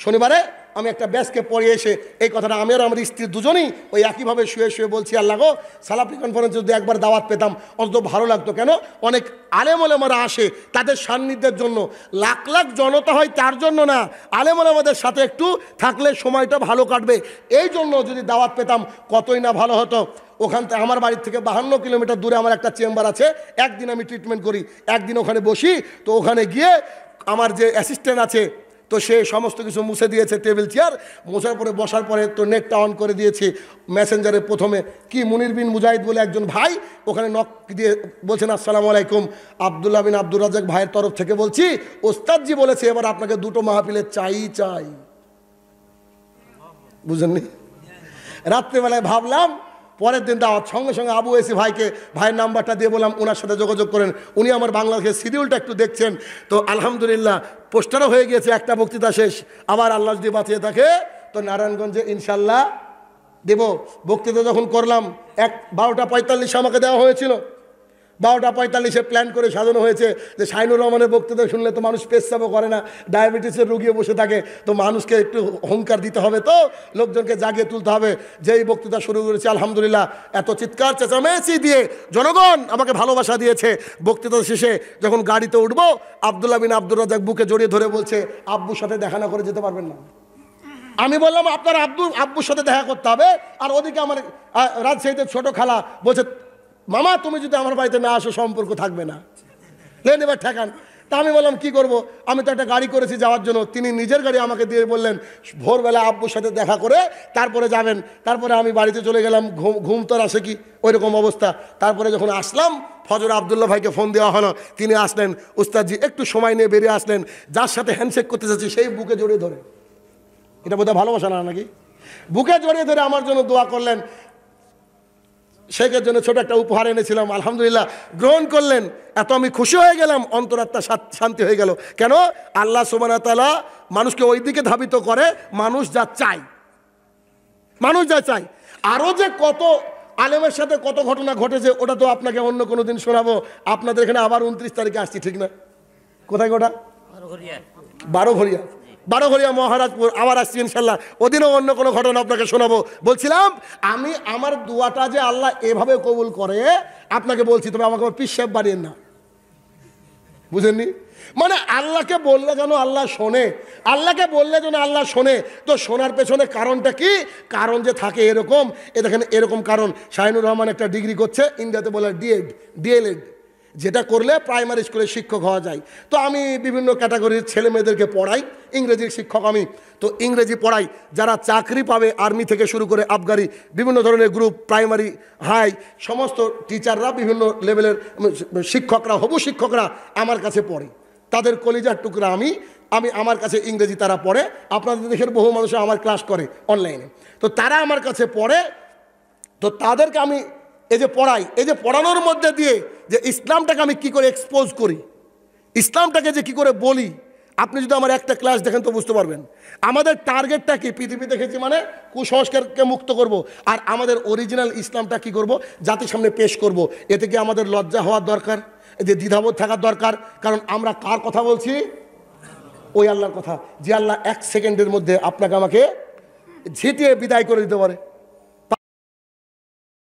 শনিবারে আমি একটা ব্যাসকে পড়ে এসে এই কথাটা আমি আর আমার স্ত্রী দুজনেই ওই একইভাবে শুয়ে শুয়ে বলছি আল্লাহ গো সালাফি কনফারেন্সে যদি একবার দাওয়াত পেতাম অন্তত ভালো লাগতো কেন অনেক আলেমলেমারা আসে তাদের সান্নিধ্যের জন্য লাখ লাখ জনতা হয় তার জন্য না আলেমলেমাদের সাথে একটু থাকলে সময়টা ভালো কাটবে এই জন্য যদি দাওয়াত পেতাম কতই না ভালো হতো ওখান থেকে আমার বাড়ির থেকে বাহান্ন কিলোমিটার দূরে আমার একটা চেম্বার আছে একদিন আমি ট্রিটমেন্ট করি একদিন ওখানে বসি তো ওখানে গিয়ে আমার যে অ্যাসিস্ট্যান্ট আছে তো সে সমস্ত কিছু মুছে দিয়েছে টেবিল চেয়ার মোছার পরে বসার পরে তো নেটটা অন করে দিয়েছে মেসেঞ্জারে প্রথমে কি মুনির বিন মুজাহিদ বলে একজন ভাই ওখানে নক দিয়ে বলছেন আসসালামু আলাইকুম আবদুল্লাহ বিন আব্দুর রাজাক ভাইয়ের তরফ থেকে বলছি ওস্তাদজি বলেছে এবার আপনাকে দুটো মাহফিলে চাই চাই বুঝেননি রাত্রেবেলায় ভাবলাম পরের দিন দাওয়াত সঙ্গে সঙ্গে আবু এসি ভাইকে ভাইয়ের নাম্বারটা দিয়ে বললাম ওনার সাথে যোগাযোগ করেন উনি আমার বাংলাদেশের শিডিউলটা একটু দেখছেন তো আলহামদুলিল্লাহ পোস্টারও হয়ে গিয়েছে একটা বক্তৃতা শেষ আবার আল্লাহ যদি বাঁচিয়ে থাকে তো নারায়ণগঞ্জে ইনশাল্লাহ দেব বক্তৃতা যখন করলাম এক বারোটা পঁয়তাল্লিশে আমাকে দেওয়া হয়েছিল বারোটা পঁয়তাল্লিশে প্ল্যান করে সাজানো হয়েছে যে সাইনুর রহমানের বক্তৃতা শুনলে তো মানুষ পেশাব করে না ডায়াবেটিসের রুগীও বসে থাকে তো মানুষকে একটু হুঙ্কার দিতে হবে তো লোকজনকে জাগিয়ে তুলতে হবে যেই বক্তৃতা শুরু করেছে আলহামদুলিল্লাহ এত চিৎকার চেঁচামেচি দিয়ে জনগণ আমাকে ভালোবাসা দিয়েছে বক্তৃতা শেষে যখন গাড়িতে উঠবো আবদুল্লা বিন আব্দুর রাজাক বুকে জড়িয়ে ধরে বলছে আব্বুর সাথে দেখা না করে যেতে পারবেন না আমি বললাম আপনার আব্দুল আব্বুর সাথে দেখা করতে হবে আর ওদিকে আমার রাজশাহীতে ছোট খালা বলছে মামা তুমি যদি আমার বাড়িতে না আসো সম্পর্ক থাকবে না লেন এবার ঠেকান তা আমি বললাম কি করব আমি তো একটা গাড়ি করেছি যাওয়ার জন্য তিনি নিজের গাড়ি আমাকে দিয়ে বললেন ভোরবেলা আব্বুর সাথে দেখা করে তারপরে যাবেন তারপরে আমি বাড়িতে চলে গেলাম ঘুম ঘুম তোর আসে কি ওই রকম অবস্থা তারপরে যখন আসলাম ফজর আবদুল্লাহ ভাইকে ফোন দেওয়া হলো তিনি আসলেন উস্তাদজি একটু সময় নিয়ে বেরিয়ে আসলেন যার সাথে হ্যান্ডশেক করতে চাচ্ছি সেই বুকে জড়িয়ে ধরে এটা বোধহয় ভালোবাসা না নাকি বুকে জড়িয়ে ধরে আমার জন্য দোয়া করলেন শেখের জন্য ছোট একটা উপহার এনেছিলাম আলহামদুলিল্লাহ গ্রহণ করলেন এত আমি খুশি হয়ে গেলাম অন্তরাত্মা শান্তি হয়ে গেল কেন আল্লাহ সুবানাতালা মানুষকে ওই দিকে ধাবিত করে মানুষ যা চায় মানুষ যা চায় আরও যে কত আলেমের সাথে কত ঘটনা ঘটেছে ওটা তো আপনাকে অন্য কোনো দিন শোনাবো আপনাদের এখানে আবার উনত্রিশ তারিখে আসছি ঠিক না কোথায় ওটা বারো ঘরিয়া বারোঘরিয়া মহারাজপুর আবার আসছি ইনশাল্লাহ ওদিনও অন্য কোনো ঘটনা আপনাকে শোনাবো বলছিলাম আমি আমার দোয়াটা যে আল্লাহ এভাবে কবুল করে আপনাকে বলছি তবে আমাকে পিস বাড়িয়ে না বুঝেননি মানে আল্লাহকে বললে যেন আল্লাহ শোনে আল্লাহকে বললে যেন আল্লাহ শোনে তো শোনার পেছনে কারণটা কি কারণ যে থাকে এরকম এ দেখেন এরকম কারণ শাহিনুর রহমান একটা ডিগ্রি করছে ইন্ডিয়াতে বলে ডিএড ডিএলএড যেটা করলে প্রাইমারি স্কুলে শিক্ষক হওয়া যায় তো আমি বিভিন্ন ক্যাটাগরির ছেলে মেয়েদেরকে পড়াই ইংরেজির শিক্ষক আমি তো ইংরেজি পড়াই যারা চাকরি পাবে আর্মি থেকে শুরু করে আবগারি বিভিন্ন ধরনের গ্রুপ প্রাইমারি হাই সমস্ত টিচাররা বিভিন্ন লেভেলের শিক্ষকরা হবু শিক্ষকরা আমার কাছে পড়ে তাদের কলিজার টুকরা আমি আমি আমার কাছে ইংরেজি তারা পড়ে আপনাদের দেশের বহু মানুষ আমার ক্লাস করে অনলাইনে তো তারা আমার কাছে পড়ে তো তাদেরকে আমি এই যে পড়াই এই যে পড়ানোর মধ্যে দিয়ে যে ইসলামটাকে আমি কি করে এক্সপোজ করি ইসলামটাকে যে কি করে বলি আপনি যদি আমার একটা ক্লাস দেখেন তো বুঝতে পারবেন আমাদের টার্গেটটা কি পৃথিবী দেখেছি মানে কুসংস্কারকে মুক্ত করব। আর আমাদের অরিজিনাল ইসলামটা কি করব জাতির সামনে পেশ করব। এতে কি আমাদের লজ্জা হওয়ার দরকার যে দ্বিধাবোধ থাকার দরকার কারণ আমরা কার কথা বলছি ওই আল্লাহর কথা যে আল্লাহ এক সেকেন্ডের মধ্যে আপনাকে আমাকে ঝিটিয়ে বিদায় করে দিতে পারে